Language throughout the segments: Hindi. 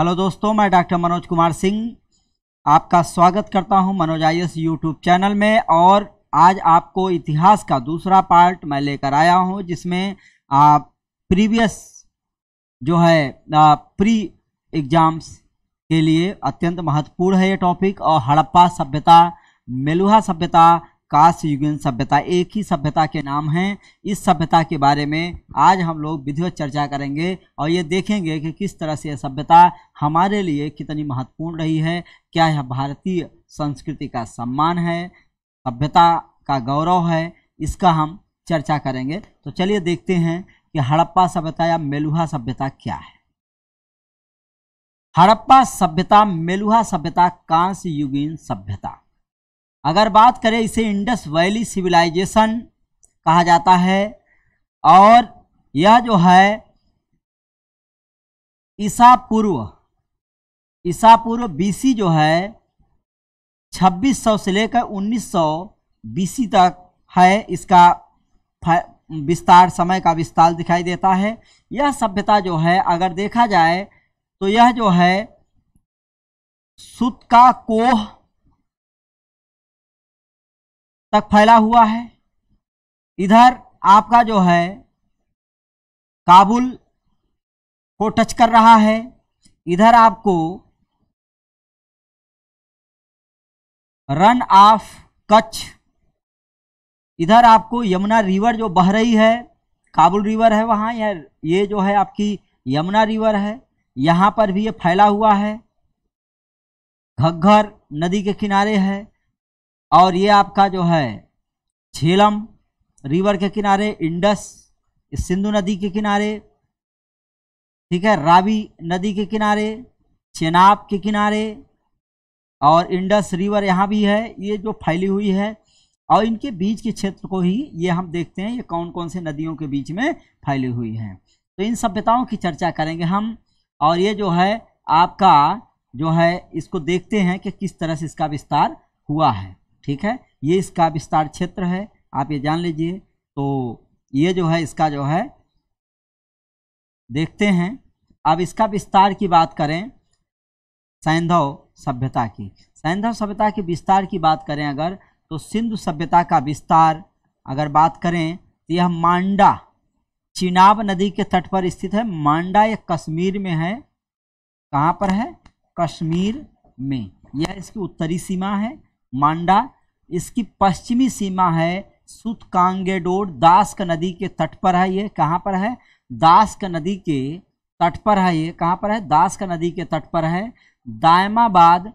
हेलो दोस्तों मैं डॉक्टर मनोज कुमार सिंह आपका स्वागत करता हूं Manoj I S YouTube channel में और आज आपको इतिहास का दूसरा पार्ट मैं लेकर आया हूं जिसमें आप प्रीवियस जो है आ, प्री एग्ज़ाम्स के लिए अत्यंत महत्वपूर्ण है ये टॉपिक और हड़प्पा सभ्यता मेलुहा सभ्यता काश सभ्यता एक ही सभ्यता के नाम हैं इस सभ्यता के बारे में आज हम लोग विधिवत चर्चा करेंगे और ये देखेंगे कि किस तरह से यह सभ्यता हमारे लिए कितनी महत्वपूर्ण रही है क्या यह भारतीय संस्कृति का सम्मान है सभ्यता का गौरव है इसका हम चर्चा करेंगे तो चलिए देखते हैं कि हड़प्पा सभ्यता या मेलुहा सभ्यता क्या है हड़प्पा सभ्यता मेलुहा सभ्यता कांस्य युगीन सभ्यता अगर बात करें इसे इंडस वैली सिविलाइजेशन कहा जाता है और यह जो है ईसा पूर्व ईसा पूर्व बीसी जो है 2600 से लेकर 1900 बीसी तक है इसका विस्तार समय का विस्तार दिखाई देता है यह सभ्यता जो है अगर देखा जाए तो यह जो है सुत का कोह तक फैला हुआ है इधर आपका जो है काबुल को टच कर रहा है इधर आपको रन ऑफ कच्छ इधर आपको यमुना रिवर जो बह रही है काबुल रिवर है वहाँ या ये जो है आपकी यमुना रिवर है यहाँ पर भी ये फैला हुआ है घग्घर नदी के किनारे है और ये आपका जो है झेलम रिवर के किनारे इंडस सिंधु नदी के किनारे ठीक है रावी नदी के किनारे चेनाब के किनारे और इंडस रिवर यहाँ भी है ये जो फैली हुई है और इनके बीच के क्षेत्र को ही ये हम देखते हैं ये कौन कौन से नदियों के बीच में फैली हुई है तो इन सभ्यताओं की चर्चा करेंगे हम और ये जो है आपका जो है इसको देखते हैं कि किस तरह से इसका विस्तार हुआ है ठीक है ये इसका विस्तार क्षेत्र है आप ये जान लीजिए तो ये जो है इसका जो है देखते हैं अब इसका विस्तार की बात करें सैंधव सभ्यता की सैंधव सभ्यता के विस्तार की बात करें अगर तो सिंधु सभ्यता का विस्तार अगर बात करें तो यह मांडा चिनाब नदी के तट पर स्थित है मांडा यह कश्मीर में है कहाँ पर है कश्मीर में यह इसकी उत्तरी सीमा है मांडा इसकी पश्चिमी सीमा है सुत कांगेडोर दास्क नदी के तट पर है ये कहाँ पर है दासक नदी के तट पर है ये कहाँ पर है का नदी के तट पर है दायमाबाद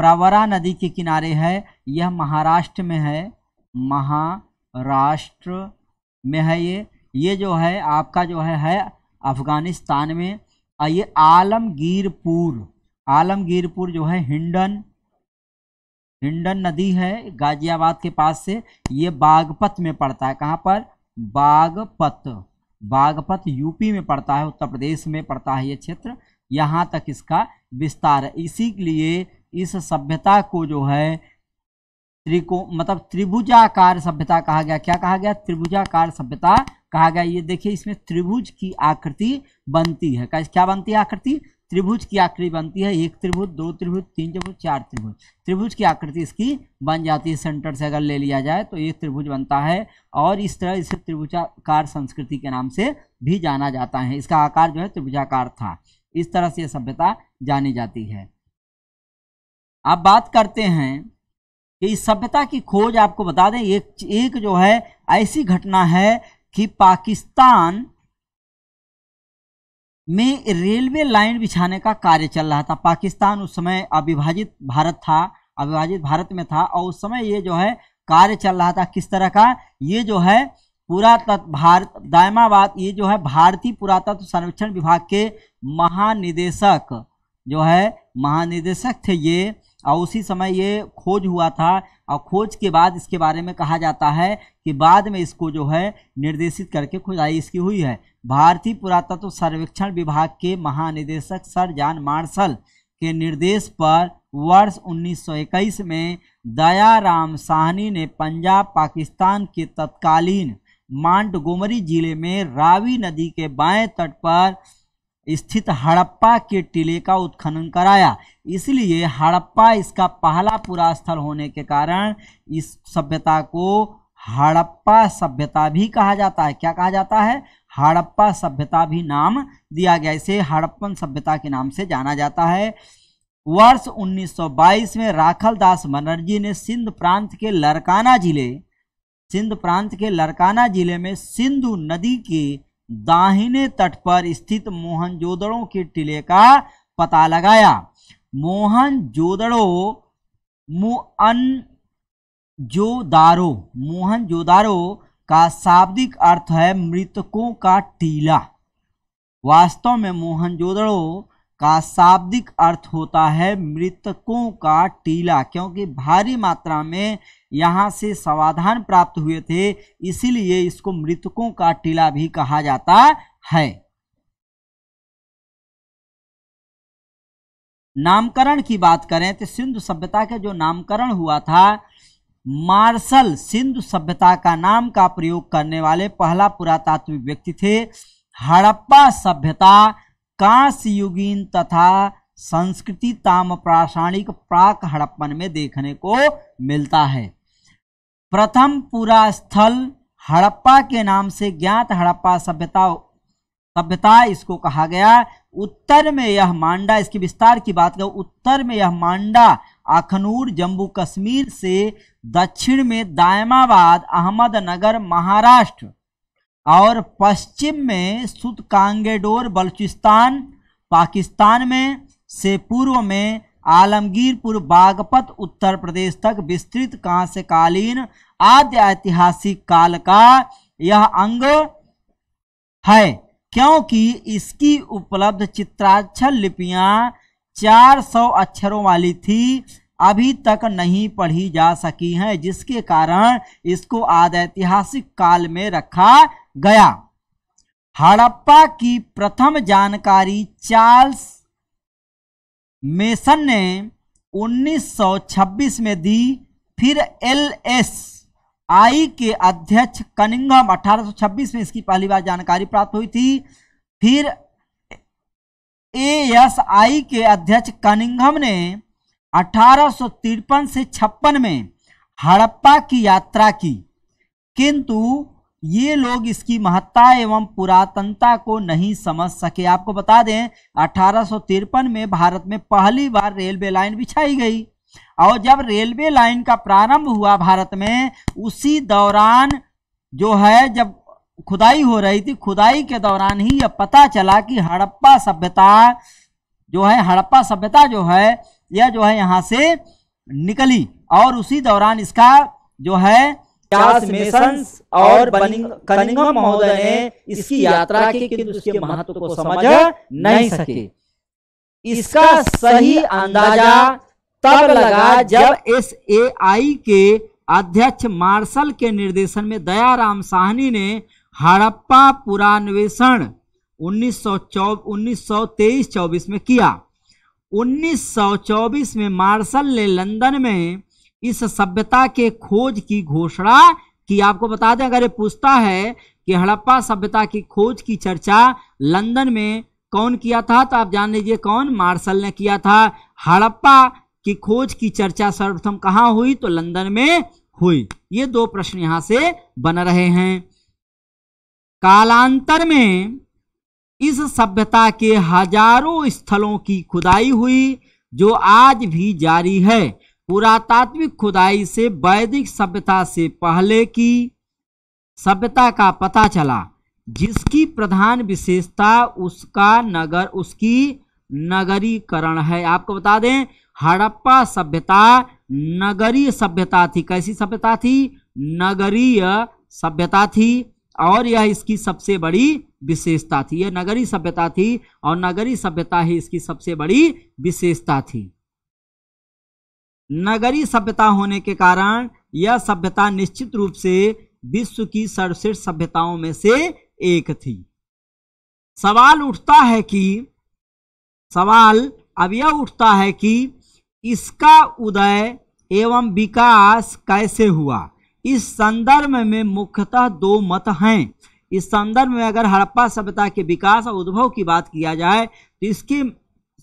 प्रवरा नदी के किनारे है यह महाराष्ट्र में है महाराष्ट्र में है ये ये जो है आपका जो है है अफगानिस्तान में और ये आलमगीरपुर आलमगीरपुर जो है हिंडन हिंडन नदी है गाजियाबाद के पास से ये बागपत में पड़ता है कहाँ पर बागपत बागपत यूपी में पड़ता है उत्तर प्रदेश में पड़ता है ये क्षेत्र यहाँ तक इसका विस्तार है इसी लिए इस सभ्यता को जो है त्रिको मतलब त्रिभुजाकार सभ्यता कहा गया क्या कहा गया त्रिभुजाकार सभ्यता कहा गया ये देखिए इसमें त्रिभुज की आकृति बनती है क्या बनती है आकृति त्रिभुज की आकृति बनती है एक त्रिभुज दो त्रिभुज तीन त्रिभुज चार त्रिभुज त्रिभुज की आकृति इसकी बन जाती है सेंटर से अगर ले लिया जाए तो एक त्रिभुज बनता है और इस तरह इसे त्रिभुजाकार संस्कृति के नाम से भी जाना जाता है इसका आकार जो है त्रिभुजाकार था इस तरह से सभ्यता जानी जाती है अब बात करते हैं कि इस सभ्यता की खोज आपको बता दें एक एक जो है ऐसी घटना है कि पाकिस्तान में रेलवे लाइन बिछाने का कार्य चल रहा था पाकिस्तान उस समय अविभाजित भारत था अविभाजित भारत में था और उस समय ये जो है कार्य चल रहा था किस तरह का ये जो है पुरातत्व भारत दायमाबाद ये जो है भारतीय पुरातत्व सर्वेक्षण विभाग के महानिदेशक जो है महानिदेशक थे ये और उसी समय ये खोज हुआ था और खोज के बाद इसके बारे में कहा जाता है कि बाद में इसको जो है निर्देशित करके खुदाई इसकी हुई है भारतीय पुरातत्व सर्वेक्षण विभाग के महानिदेशक सर जान मार्शल के निर्देश पर वर्ष 1921 में दया राम साहनी ने पंजाब पाकिस्तान के तत्कालीन मांडगोमरी जिले में रावी नदी के बाएं तट पर स्थित हड़प्पा के टीले का उत्खनन कराया इसलिए हड़प्पा इसका पहला पूरा स्थल होने के कारण इस सभ्यता को हड़प्पा सभ्यता भी कहा जाता है क्या कहा जाता है हड़प्पा सभ्यता भी नाम दिया गया इसे हड़प्पन सभ्यता के नाम से जाना जाता है वर्ष 1922 में राखल दास बनर्जी ने सिंध प्रांत के लरकाना जिले सिंध प्रांत के लरकाना जिले में सिंधु नदी के दाहिने तट पर स्थित मोहनजोदड़ों के टीले का पता लगाया मोहनजोदड़ो मुअन जोदारो मोहनजोदारो का शाब्दिक अर्थ है मृतकों का टीला वास्तव में मोहनजोदड़ो का शाब्दिक अर्थ होता है मृतकों का टीला क्योंकि भारी मात्रा में यहाँ से समाधान प्राप्त हुए थे इसीलिए इसको मृतकों का टीला भी कहा जाता है नामकरण की बात करें तो सिंधु सभ्यता के जो नामकरण हुआ था मार्शल सिंधु सभ्यता का नाम का प्रयोग करने वाले पहला पुरातात्विक व्यक्ति थे हड़प्पा सभ्यता कांस युगीन तथा संस्कृति ताम प्राषाणिक प्राक हड़प्पन में देखने को मिलता है प्रथम पूरा स्थल हड़प्पा के नाम से ज्ञात हड़प्पा सभ्यता सभ्यता इसको कहा गया उत्तर में यह मांडा इसके विस्तार की बात करें उत्तर में यह मांडा अखनूर जम्मू कश्मीर से दक्षिण में दायमाबाद अहमदनगर महाराष्ट्र और पश्चिम में सुतकांगेडोर कांगेडोर बलूचिस्तान पाकिस्तान में से पूर्व में आलमगीरपुर बागपत उत्तर प्रदेश तक विस्तृत कांस्यकालीन आद्य ऐतिहासिक काल का यह अंग है क्योंकि इसकी उपलब्ध चित्राक्षर लिपियां 400 अक्षरों वाली थी अभी तक नहीं पढ़ी जा सकी हैं जिसके कारण इसको आद ऐतिहासिक काल में रखा गया हड़प्पा की प्रथम जानकारी चार्ल्स मेसन ने 1926 में दी फिर एल एस आई के अध्यक्ष कनिंगम 1826 में इसकी पहली बार जानकारी प्राप्त हुई थी फिर ए एस आई के अध्यक्ष कनिंगम ने अठारह से छप्पन में हड़प्पा की यात्रा की किंतु ये लोग इसकी महत्ता एवं पुरातनता को नहीं समझ सके आपको बता दें अठारह में भारत में पहली बार रेलवे लाइन बिछाई गई और जब रेलवे लाइन का प्रारंभ हुआ भारत में उसी दौरान जो है जब खुदाई हो रही थी खुदाई के दौरान ही यह पता चला कि हड़प्पा सभ्यता जो है हड़प्पा सभ्यता जो है यह जो है यहाँ से निकली और उसी दौरान इसका जो है इतिहास मेसन्स और कनिंगम महोदय ने इसकी यात्रा के किंतु उसके महत्व को समझ नहीं सके इसका सही अंदाजा तब लगा जब एस ए आई के अध्यक्ष मार्शल के निर्देशन में दयाराम साहनी ने हड़प्पा पुरान्वेषण उन्नीस 1924 में किया 1924 में मार्शल ने लंदन में इस सभ्यता के खोज की घोषणा की आपको बता दें अगर ये पूछता है कि हड़प्पा सभ्यता की खोज की चर्चा लंदन में कौन किया था तो आप जान लीजिए कौन मार्शल ने किया था हड़प्पा की खोज की चर्चा सर्वप्रथम कहाँ हुई तो लंदन में हुई ये दो प्रश्न यहां से बन रहे हैं कालांतर में इस सभ्यता के हजारों स्थलों की खुदाई हुई जो आज भी जारी है पुरातात्विक खुदाई से वैदिक सभ्यता से पहले की सभ्यता का पता चला जिसकी प्रधान विशेषता उसका नगर उसकी नगरीकरण है आपको बता दें हड़प्पा सभ्यता नगरीय सभ्यता थी कैसी सभ्यता थी नगरीय सभ्यता थी और यह इसकी सबसे बड़ी विशेषता थी यह नगरीय सभ्यता थी और नगरीय सभ्यता ही इसकी सबसे बड़ी विशेषता थी नगरी सभ्यता होने के कारण यह सभ्यता निश्चित रूप से विश्व की सर्वश्रेष्ठ सभ्यताओं में से एक थी सवाल उठता है कि सवाल अब यह उठता है कि इसका उदय एवं विकास कैसे हुआ इस संदर्भ में मुख्यतः दो मत हैं इस संदर्भ में अगर हड़प्पा सभ्यता के विकास और उद्भव की बात किया जाए तो इसके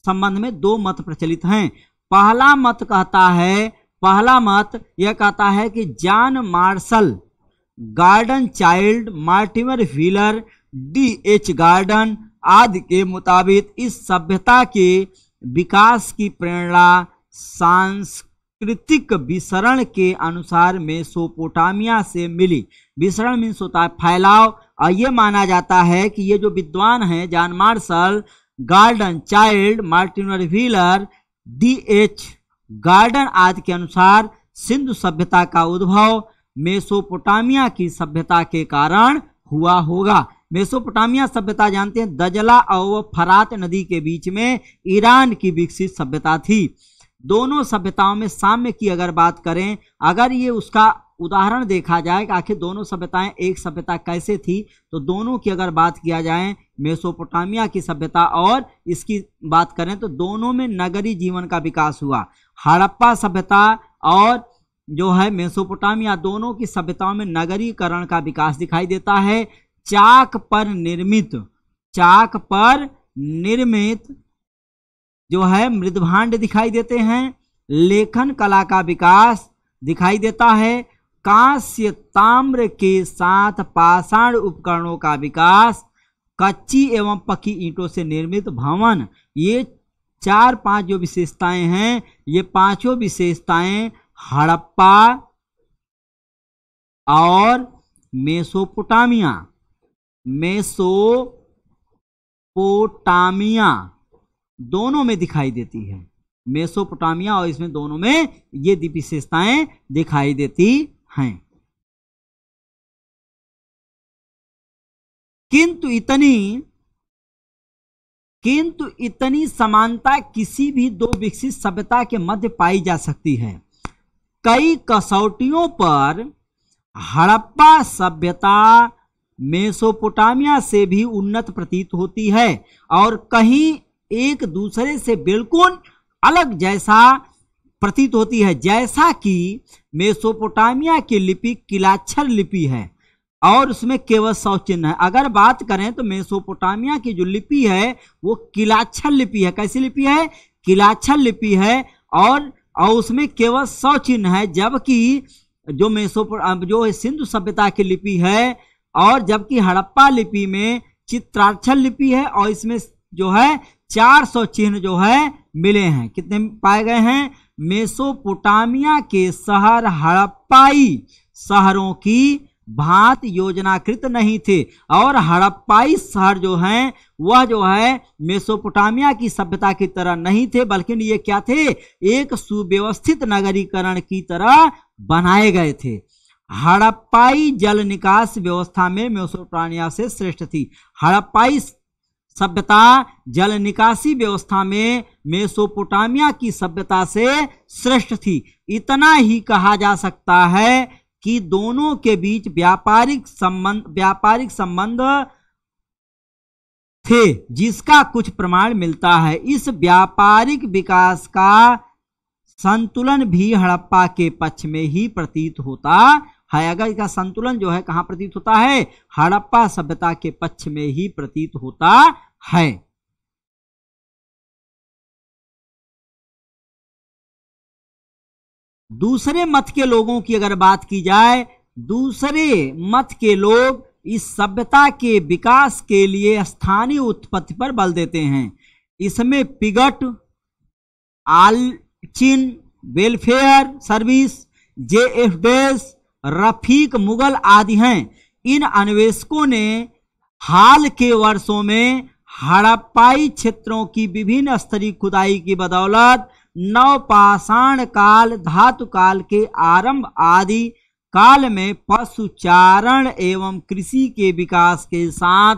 संबंध में दो मत प्रचलित हैं पहला मत कहता है पहला मत यह कहता है कि John Marshall Gordon Childe Mortimer Wheeler D H Gordon आदि के मुताबिक इस सभ्यता के विकास की प्रेरणा सांस्कृतिक विसरण के अनुसार मेसोपोटामिया से मिली विसरण मीन्स होता है फैलाव और ये माना जाता है कि ये जो विद्वान हैं John Marshall Gordon Childe Mortimer Wheeler D H Gordon आदि के अनुसार सिंधु सभ्यता का उद्भव मेसोपोटामिया की सभ्यता के कारण हुआ होगा मेसोपोटामिया सभ्यता जानते हैं दजला और फरात नदी के बीच में ईरान की विकसित सभ्यता थी दोनों सभ्यताओं में साम्य की अगर बात करें अगर ये उसका उदाहरण देखा जाए कि आखिर दोनों सभ्यताएं एक सभ्यता कैसे थी तो दोनों की अगर बात किया जाए मेसोपोटामिया की सभ्यता और इसकी बात करें तो दोनों में नगरीय जीवन का विकास हुआ हड़प्पा सभ्यता और जो है मेसोपोटामिया दोनों की सभ्यताओं में नगरीकरण का विकास दिखाई देता है चाक पर निर्मित चाक पर निर्मित जो है मृदभांड दिखाई देते हैं लेखन कला का विकास दिखाई देता है कांस्य ताम्र के साथ पाषाण उपकरणों का विकास कच्ची एवं पक्की ईंटों से निर्मित भवन ये चार पांच जो विशेषताएं हैं ये पांचों विशेषताएं हड़प्पा और मेसोपोटामिया मेसोपोटामिया दोनों में दिखाई देती है मेसोपोटामिया और इसमें दोनों में ये विशेषताएं दिखाई देती हैं किंतु इतनी किंतु इतनी समानता किसी भी दो विकसित सभ्यता के मध्य पाई जा सकती है कई कसौटियों पर हड़प्पा सभ्यता मेसोपोटामिया से भी उन्नत प्रतीत होती है और कहीं एक दूसरे से बिल्कुल अलग जैसा प्रतीत होती है जैसा कि मेसोपोटामिया की लिपि किलाक्षर लिपि है और उसमें केवल सौ चिन्ह है अगर बात करें तो मेसोपोटामिया की जो लिपि है वो किलाक्षर लिपि है कैसी लिपि है किलाक्षर लिपि है और और उसमें केवल सौ चिन्ह है जबकि जो मेसोपो जो सिंधु सभ्यता की लिपि है और जबकि हड़प्पा लिपि में चित्राक्षर लिपि है और इसमें जो है 400 चिन्ह जो है मिले हैं कितने पाए गए हैं मेसोपोटामिया के शहर हड़प्पाई शहरों की भांत योजनाकृत नहीं थे और हड़प्पाई शहर जो हैं वह जो है मेसोपोटामिया की सभ्यता की तरह नहीं थे बल्कि ये क्या थे एक सुव्यवस्थित नगरीकरण की तरह बनाए गए थे हड़प्पाई जल निकास व्यवस्था में मेसोपोटामिया से श्रेष्ठ थी हड़प्पाई सभ्यता जल निकासी व्यवस्था में मेसोपोटामिया की सभ्यता से श्रेष्ठ थी इतना ही कहा जा सकता है कि दोनों के बीच व्यापारिक संबंध व्यापारिक संबंध थे जिसका कुछ प्रमाण मिलता है इस व्यापारिक विकास का संतुलन भी हड़प्पा के पक्ष में ही प्रतीत होता है अगर इसका संतुलन जो है कहाँ प्रतीत होता है हड़प्पा सभ्यता के पक्ष में ही प्रतीत होता है दूसरे मत के लोगों की अगर बात की जाए दूसरे मत के लोग इस सभ्यता के विकास के लिए स्थानीय उत्पत्ति पर बल देते हैं इसमें Piggott Allchin welfare service J F Dales Rafique Mughal आदि हैं इन अन्वेषकों ने हाल के वर्षों में हड़प्पाई क्षेत्रों की विभिन्न स्तरीय खुदाई की बदौलत नवपाषाण काल धातु काल के आरंभ आदि काल में पशुचारण एवं कृषि के विकास के साथ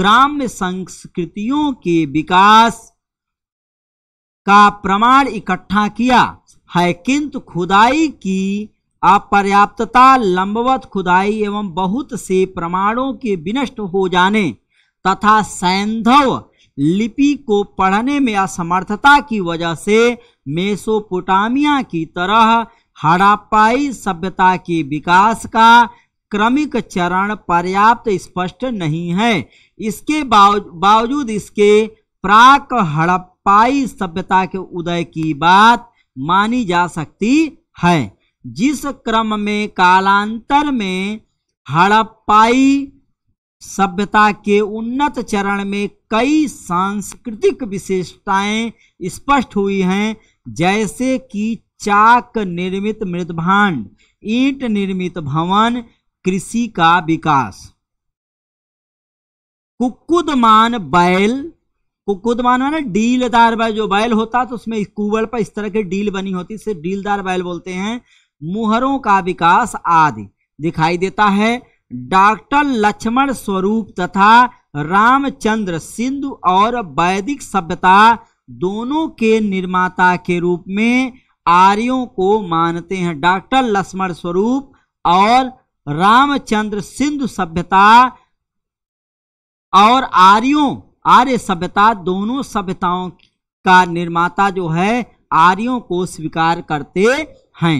ग्राम्य संस्कृतियों के विकास का प्रमाण इकट्ठा किया है किंतु खुदाई की अपर्याप्तता लंबवत खुदाई एवं बहुत से प्रमाणों के विनष्ट हो जाने तथा सैंधव लिपि को पढ़ने में असमर्थता की वजह से मेसोपोटामिया की तरह हड़ापाई सभ्यता के विकास का क्रमिक चरण पर्याप्त स्पष्ट नहीं है इसके बावजूद इसके प्राक हड़प्पाई सभ्यता के उदय की बात मानी जा सकती है जिस क्रम में कालांतर में हड़प्पाई सभ्यता के उन्नत चरण में कई सांस्कृतिक विशेषताएं स्पष्ट हुई हैं जैसे कि चाक निर्मित मृदभांड ईंट निर्मित भवन कृषि का विकास कुकुदमान बैल कुकुदमान माना डीलदार बैल जो बैल होता तो उसमें कुबड़ पर इस तरह की डील बनी होती इसे डीलदार बैल बोलते हैं मुहरों का विकास आदि दिखाई देता है डॉक्टर लक्ष्मण स्वरूप तथा रामचंद्र सिंधु और वैदिक सभ्यता दोनों के निर्माता के रूप में आर्यों को मानते हैं डॉक्टर लक्ष्मण स्वरूप और रामचंद्र सिंधु सभ्यता और आर्यों आर्य सभ्यता दोनों सभ्यताओं का निर्माता जो है आर्यों को स्वीकार करते हैं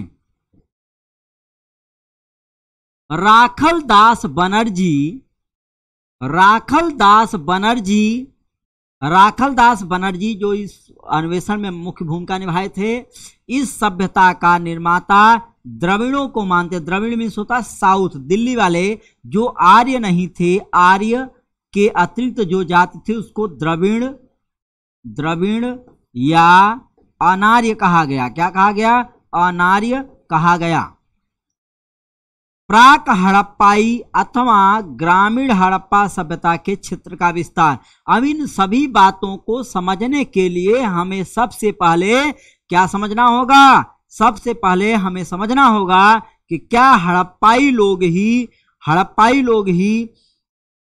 राखल दास बनर्जी राखल दास बनर्जी राखल दास बनर्जी जो इस अन्वेषण में मुख्य भूमिका निभाए थे इस सभ्यता का निर्माता द्रविड़ों को मानते द्रविड़ मीन्स होता साउथ दिल्ली वाले जो आर्य नहीं थे आर्य के अतिरिक्त जो जाति थे उसको द्रविण द्रविण या अनार्य कहा गया क्या कहा गया अनार्य कहा गया प्राक हड़प्पाई अथवा ग्रामीण हड़प्पा सभ्यता के क्षेत्र का विस्तार अब इन सभी बातों को समझने के लिए हमें सबसे पहले क्या समझना होगा सबसे पहले हमें समझना होगा कि क्या हड़प्पाई लोग ही हड़प्पाई लोग ही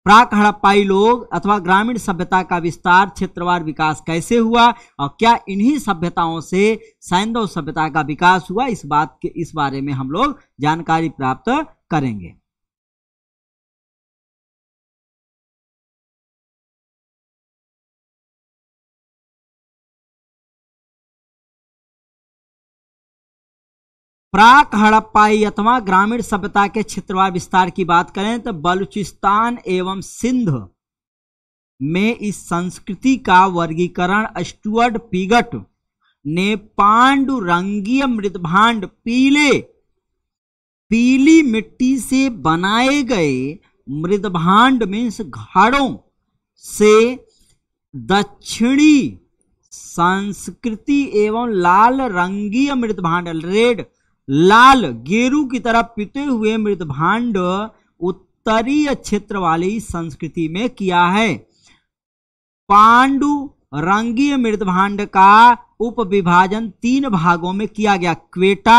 प्राक हड़प्पाई लोग अथवा ग्रामीण सभ्यता का विस्तार क्षेत्रवार विकास कैसे हुआ और क्या इन्हीं सभ्यताओं से सैंदव सभ्यता का विकास हुआ इस बात के इस बारे में हम लोग जानकारी प्राप्त करेंगे प्राक हड़प्पाई अथवा ग्रामीण सभ्यता के क्षेत्रवार विस्तार की बात करें तो बलूचिस्तान एवं सिंध में इस संस्कृति का वर्गीकरण स्टुअर्ड पिगट ने रंगीय मृदभांड पीले पीली मिट्टी से बनाए गए मृदभांड मीन्स घड़ों से दक्षिणी संस्कृति एवं लाल रंगीय मृदभांड रेड लाल गेरू की तरह पीते हुए मृदभांड उत्तरीय क्षेत्र वाली संस्कृति में किया है पांडु रंगीय मृदभांड का उपविभाजन तीन भागों में किया गया क्वेटा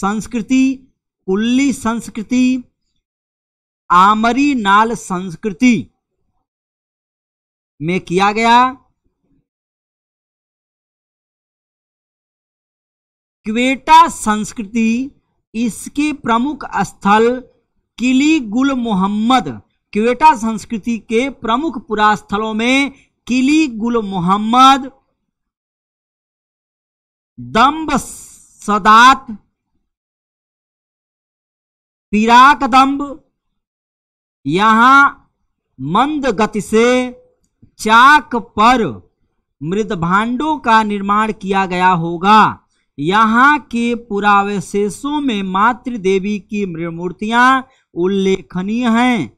संस्कृति कुल्ली संस्कृति आमरी नाल संस्कृति में किया गया क्वेटा संस्कृति इसके प्रमुख स्थल किली गुल मोहम्मद क्वेटा संस्कृति के प्रमुख पुरास्थलों में किली गुल मोहम्मद दम्ब सदात पिराकदम्ब यहां मंद गति से चाक पर मृदभांडों का निर्माण किया गया होगा यहाँ के पुरावशेषों में मातृ देवी की मूर्तियां उल्लेखनीय हैं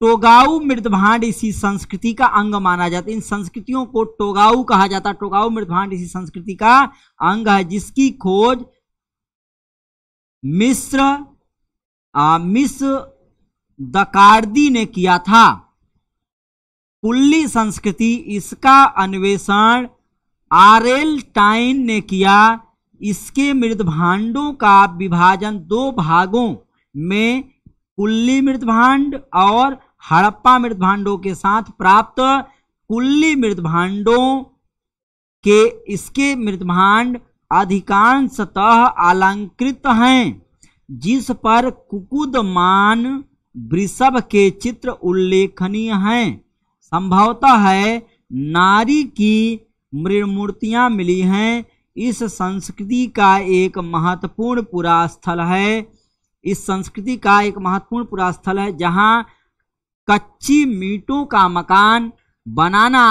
टोगाऊ मृदभांड इसी संस्कृति का अंग माना जाता है इन संस्कृतियों को टोगाऊ कहा जाता है टोगाऊ मृदभांड इसी संस्कृति का अंग है जिसकी खोज मिस्र आ, मिस दकार्दी ने किया था कुल्ली संस्कृति इसका अन्वेषण आरएल टाइन ने किया इसके मृदभांडों का विभाजन दो भागों में कुल्ली मृदभांड और हड़प्पा मृदभांडों के साथ प्राप्त कुल्ली मृदभांडों के इसके मृदभांड अधिकांशतः अलंकृत हैं जिस पर कुकुदमान वृषभ के चित्र उल्लेखनीय हैं संभवतः है नारी की मृमूर्तियाँ मिली हैं इस संस्कृति का एक महत्वपूर्ण पुरास्थल है इस संस्कृति का एक महत्वपूर्ण पुरास्थल है जहाँ कच्ची मीटों का मकान बनाना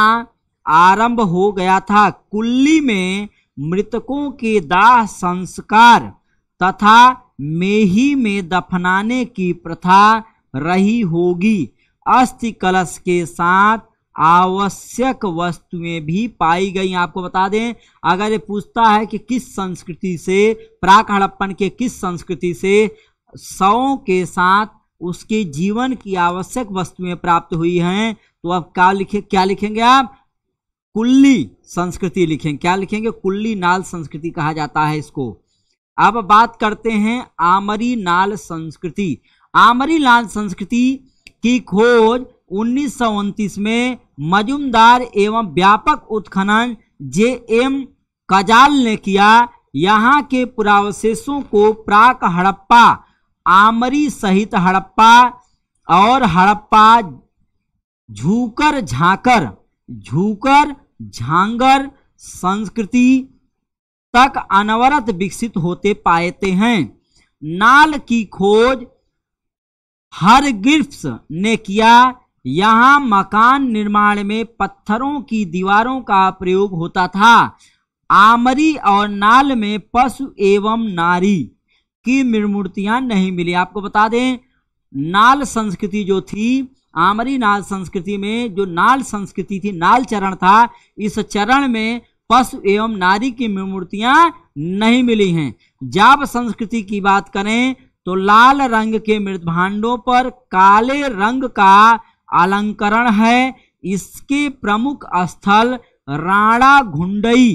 आरंभ हो गया था कुल्ली में मृतकों के दाह संस्कार तथा मेही में दफनाने की प्रथा रही होगी अस्थि कलश के साथ आवश्यक वस्तुएं भी पाई गई आपको बता दें अगर ये पूछता है कि किस संस्कृति से प्राक हड़प्पन के किस संस्कृति से सौ के साथ उसके जीवन की आवश्यक वस्तुएं प्राप्त हुई हैं तो अब क्या लिखे क्या लिखेंगे आप कुल्ली संस्कृति लिखें क्या लिखेंगे कुल्ली नाल संस्कृति कहा जाता है इसको अब बात करते हैं आमरी नाल संस्कृति आमरी नाल संस्कृति की खोज उन्नीस में मजुमदार एवं व्यापक उत्खनन जे एम कजाल ने किया यहाँ के पुरावशेषों को प्राक हड़प्पा आमरी सहित हड़प्पा और हड़प्पा झूकर झांकर झूकर झांगर संस्कृति तक अनवरत विकसित होते पाएते हैं नाल की खोज हर गिर्फ्स ने किया यहाँ मकान निर्माण में पत्थरों की दीवारों का प्रयोग होता था आमरी और नाल में पशु एवं नारी की मूर्तियां नहीं मिली आपको बता दें नाल संस्कृति जो थी आमरी नाल संस्कृति में जो नाल संस्कृति थी नाल चरण था इस चरण में पशु एवं नारी की मूर्तियां नहीं मिली हैं जाप संस्कृति की बात करें तो लाल रंग के मृदभांडों पर काले रंग का अलंकरण है इसके प्रमुख स्थल राणा घुंडई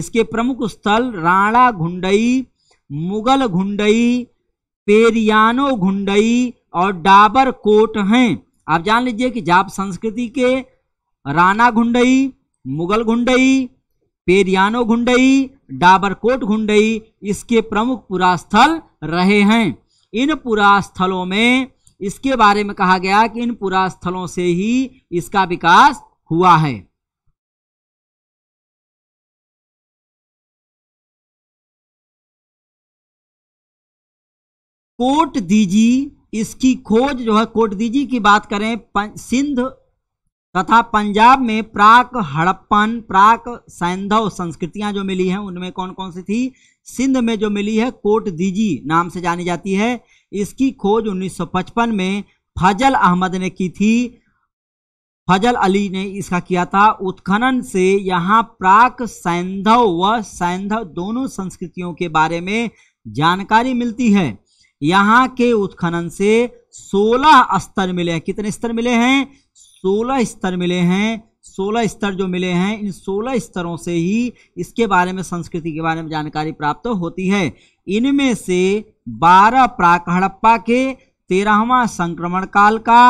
इसके प्रमुख स्थल राणा घुंडई मुगल घुंडई पेरियानो घुंडई और डाबर कोट हैं आप जान लीजिए कि जाप संस्कृति के राणा घुंडई मुगल घुंडई पेरियानो घुंडई डाबर कोट घुंडई इसके प्रमुख पुरास्थल रहे हैं इन पुरा स्थलों में इसके बारे में कहा गया कि इन पुरा स्थलों से ही इसका विकास हुआ है कोट दीजी इसकी खोज जो है कोट दीजी की बात करें सिंध तथा पंजाब में प्राक हड़प्पन प्राक सैंधव संस्कृतियां जो मिली हैं उनमें कौन कौन सी थी सिंध में जो मिली है कोट दीजी नाम से जानी जाती है इसकी खोज 1955 में फजल अहमद ने की थी फजल अली ने इसका किया था उत्खनन से यहाँ प्राक सैंधव व सैंधव दोनों संस्कृतियों के बारे में जानकारी मिलती है यहाँ के उत्खनन से 16 स्तर मिले हैं कितने स्तर मिले हैं 16 स्तर मिले हैं सोलह स्तर जो मिले हैं इन सोलह स्तरों से ही इसके बारे में संस्कृति के बारे में जानकारी प्राप्त होती है इनमें से बारह प्राक हड़प्पा के तेरहवा संक्रमण काल का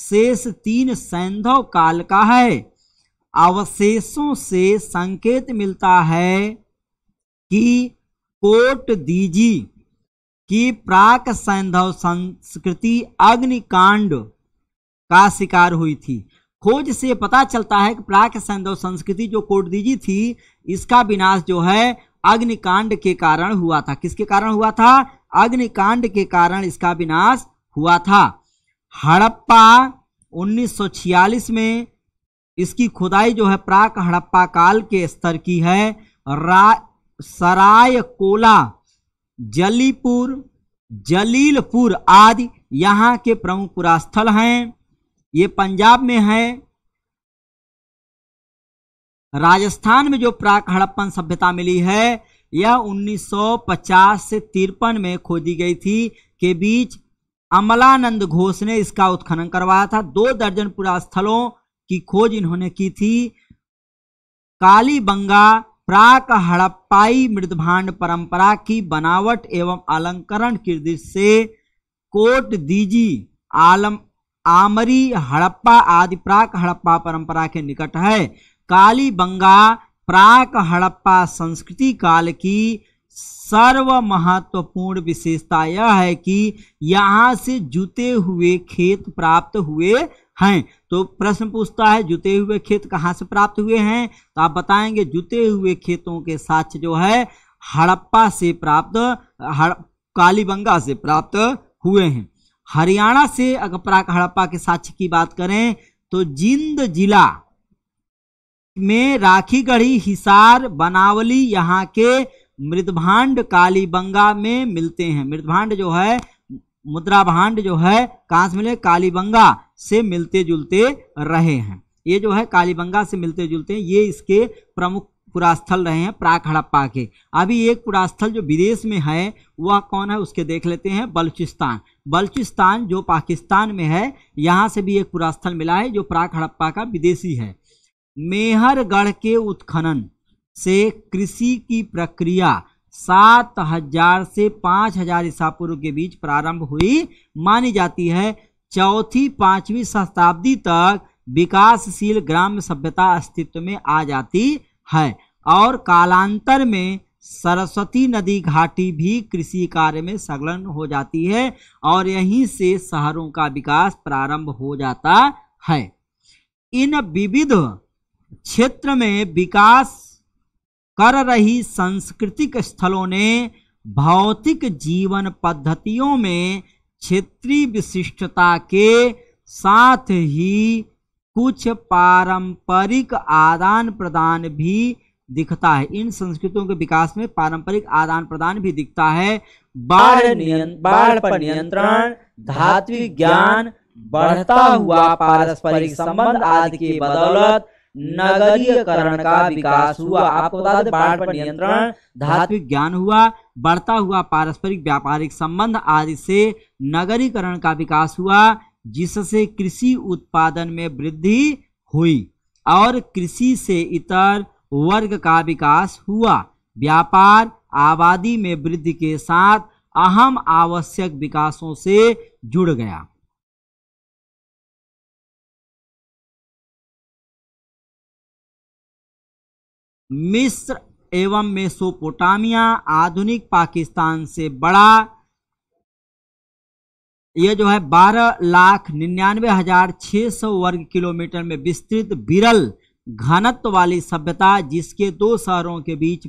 शेष तीन सैंधव काल का है अवशेषों से संकेत मिलता है कि कोट दीजी की प्राक सैंधव संस्कृति अग्निकांड का शिकार हुई थी खोज से पता चलता है कि प्राक सैंधव संस्कृति जो कोटदीजी थी इसका विनाश जो है अग्निकांड के कारण हुआ था किसके कारण हुआ था अग्निकांड के कारण इसका विनाश हुआ था हड़प्पा 1946 में इसकी खुदाई जो है प्राक हड़प्पा काल के स्तर की है सराय कोला जलीपुर जलीलपुर आदि यहाँ के प्रमुख पुरास्थल हैं ये पंजाब में है राजस्थान में जो प्राक हड़प्पन सभ्यता मिली है यह 1950 से तिरपन में खोदी गई थी के बीच अमलानंद घोष ने इसका उत्खनन करवाया था दो दर्जन स्थलों की खोज इन्होंने की थी कालीबंगा प्राक हड़प्पाई मृदभांड परंपरा की बनावट एवं अलंकरण की दृष्टि से कोट दीजी आलम आमरी हड़प्पा आदि प्राक हड़प्पा परंपरा के निकट है काली बंगा प्राक हड़प्पा संस्कृति काल की सर्व महत्वपूर्ण विशेषता यह है कि यहाँ से जुते हुए खेत प्राप्त हुए हैं तो प्रश्न पूछता है जुते हुए खेत कहाँ से प्राप्त हुए हैं तो आप बताएंगे जुते हुए खेतों के साथ जो है हड़प्पा से प्राप्त हड़ कालीबंगा से प्राप्त हुए हैं हरियाणा से अगर प्राक हड़प्पा के साक्ष्य की बात करें तो जिंद जिला में राखीगढ़ी हिसार बनावली यहाँ के मृदभांड कालीबंगा में मिलते हैं मृदभांड जो है मुद्रा भांड जो है कहाँ से मिले कालीबंगा से मिलते जुलते रहे हैं ये जो है कालीबंगा से मिलते जुलते हैं ये इसके प्रमुख पुरास्थल रहे हैं प्राक हड़प्पा के अभी एक पुरास्थल जो विदेश में है वह कौन है उसके देख लेते हैं बलूचिस्तान बल्चिस्तान जो पाकिस्तान में है यहाँ से भी एक पुरास्थल मिला है जो प्राक हड़प्पा का विदेशी है मेहरगढ़ के उत्खनन से कृषि की प्रक्रिया सात हजार से पाँच हजार ईसा पूर्व के बीच प्रारंभ हुई मानी जाती है चौथी पांचवी शताब्दी तक विकासशील ग्राम सभ्यता अस्तित्व में आ जाती है और कालांतर में सरस्वती नदी घाटी भी कृषि कार्य में संलग्न हो जाती है और यहीं से शहरों का विकास प्रारंभ हो जाता है इन विविध क्षेत्र में विकास कर रही सांस्कृतिक स्थलों ने भौतिक जीवन पद्धतियों में क्षेत्रीय विशिष्टता के साथ ही कुछ पारंपरिक आदान प्रदान भी दिखता है इन संस्कृतियों के विकास में पारंपरिक आदान प्रदान भी दिखता है बाढ़ पर नियंत्रण धात्विक ज्ञान बढ़ता हुआ पारस्परिक संबंध आदि की बदौलत नगरीयकरण का विकास हुआ आपको बता दें बाढ़ पर नियंत्रण धात्विक ज्ञान हुआ बढ़ता हुआ पारस्परिक व्यापारिक संबंध आदि से नगरीकरण का विकास हुआ जिससे कृषि उत्पादन में वृद्धि हुई और कृषि से इतर वर्ग का विकास हुआ व्यापार आबादी में वृद्धि के साथ अहम आवश्यक विकासों से जुड़ गया मिस्र एवं मेसोपोटामिया आधुनिक पाकिस्तान से बड़ा यह जो है बारह लाख निन्यानवे हजार छह सौ वर्ग किलोमीटर में विस्तृत बिरल घनत्व वाली सभ्यता जिसके दो शहरों के बीच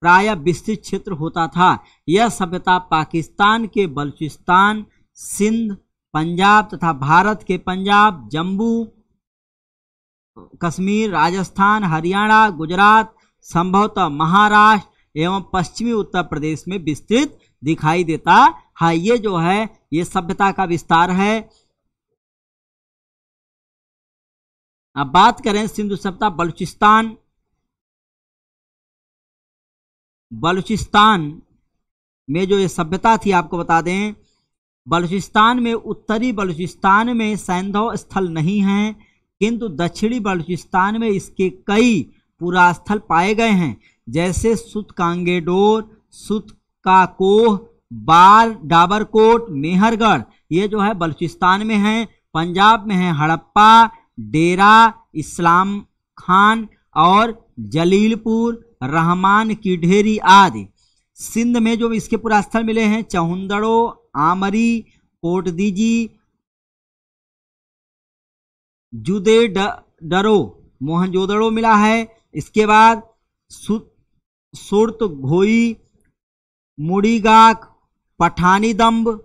प्राय विस्तृत क्षेत्र होता था यह सभ्यता पाकिस्तान के बलूचिस्तान सिंध पंजाब तथा भारत के पंजाब जम्मू कश्मीर राजस्थान हरियाणा गुजरात संभवतः महाराष्ट्र एवं पश्चिमी उत्तर प्रदेश में विस्तृत दिखाई देता है ये जो है ये सभ्यता का विस्तार है अब बात करें सिंधु सप्ताह बलूचिस्तान बलूचिस्तान में जो ये सभ्यता थी आपको बता दें बलूचिस्तान में उत्तरी बलूचिस्तान में सैंधव स्थल नहीं हैं किंतु दक्षिणी बलूचिस्तान में इसके कई पुरास्थल पाए गए हैं जैसे सुत कांगेडोर सुत कोह बार डाबरकोट मेहरगढ़ ये जो है बलूचिस्तान में हैं पंजाब में है हड़प्पा डेरा इस्लाम खान और जलीलपुर रहमान की ढेरी आदि सिंध में जो इसके पुरास्थल मिले हैं चहुंदड़ो आमरी कोटदीजी जुदे डरो मोहनजोदड़ो मिला है इसके बाद सुर्त घोई मुड़ीगाक पठानीदम्ब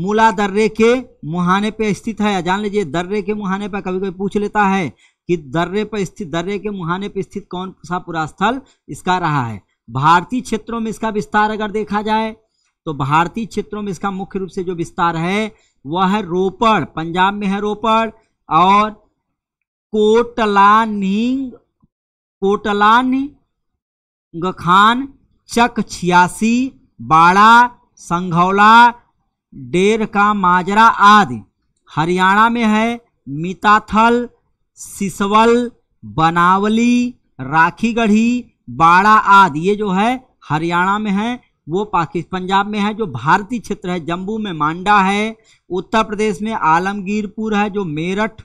मूला दर्रे के मुहाने पे स्थित है जान लीजिए दर्रे के मुहाने पर कभी कभी पूछ लेता है कि दर्रे पर स्थित दर्रे के मुहाने पर स्थित कौन सा पुरास्थल इसका रहा है भारतीय क्षेत्रों में इसका विस्तार अगर देखा जाए तो भारतीय क्षेत्रों में इसका मुख्य रूप से जो विस्तार है वह है रोपड़ पंजाब में है रोपड़ और कोटलानिंग कोटलान खान चक छियासी बाड़ा संघौला डेर का माजरा आदि हरियाणा में है मिताथल सिसवल बनावली राखीगढ़ी बाड़ा आदि ये जो है हरियाणा में है वो पाकिस्तान पंजाब में है जो भारतीय क्षेत्र है जम्मू में मांडा है उत्तर प्रदेश में आलमगीरपुर है जो मेरठ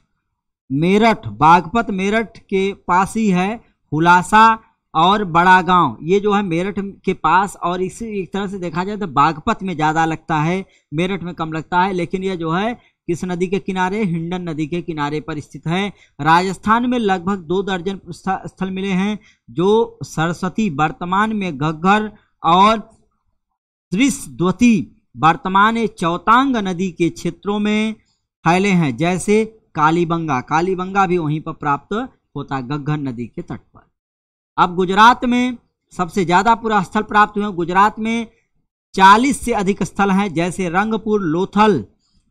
मेरठ बागपत मेरठ के पास ही है हुलासा और बड़ा गांव ये जो है मेरठ के पास और इसी एक तरह से देखा जाए तो बागपत में ज़्यादा लगता है मेरठ में कम लगता है लेकिन यह जो है किस नदी के किनारे हिंडन नदी के किनारे पर स्थित है राजस्थान में लगभग दो दर्जन स्थल मिले हैं जो सरस्वती वर्तमान में घग्घर और त्रिशद्वती वर्तमान चौतांग नदी के क्षेत्रों में फैले हैं जैसे कालीबंगा कालीबंगा भी वहीं पर प्राप्त होता है गग्घर नदी के तट अब गुजरात में सबसे ज़्यादा पूरा स्थल प्राप्त हुए गुजरात में चालीस से अधिक स्थल हैं जैसे रंगपुर लोथल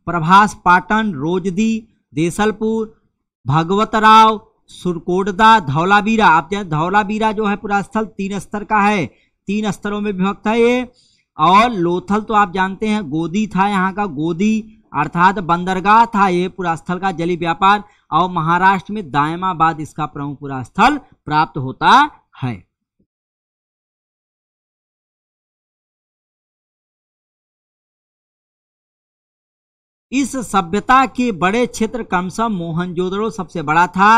प्रभास पाटन रोजदी देसलपुर भगवतराव सुरकोटदा धौलाबीरा आप जाए धौलाबीरा जो है पूरा स्थल तीन स्तर का है तीन स्तरों में विभक्त है ये और लोथल तो आप जानते हैं गोदी था यहाँ का गोदी अर्थात बंदरगाह था ये पूरा स्थल का जली व्यापार और महाराष्ट्र में दायमाबाद इसका प्रमुख पूरा स्थल प्राप्त होता है इस सभ्यता के बड़े क्षेत्र क्रमशः मोहनजोदड़ो सबसे बड़ा था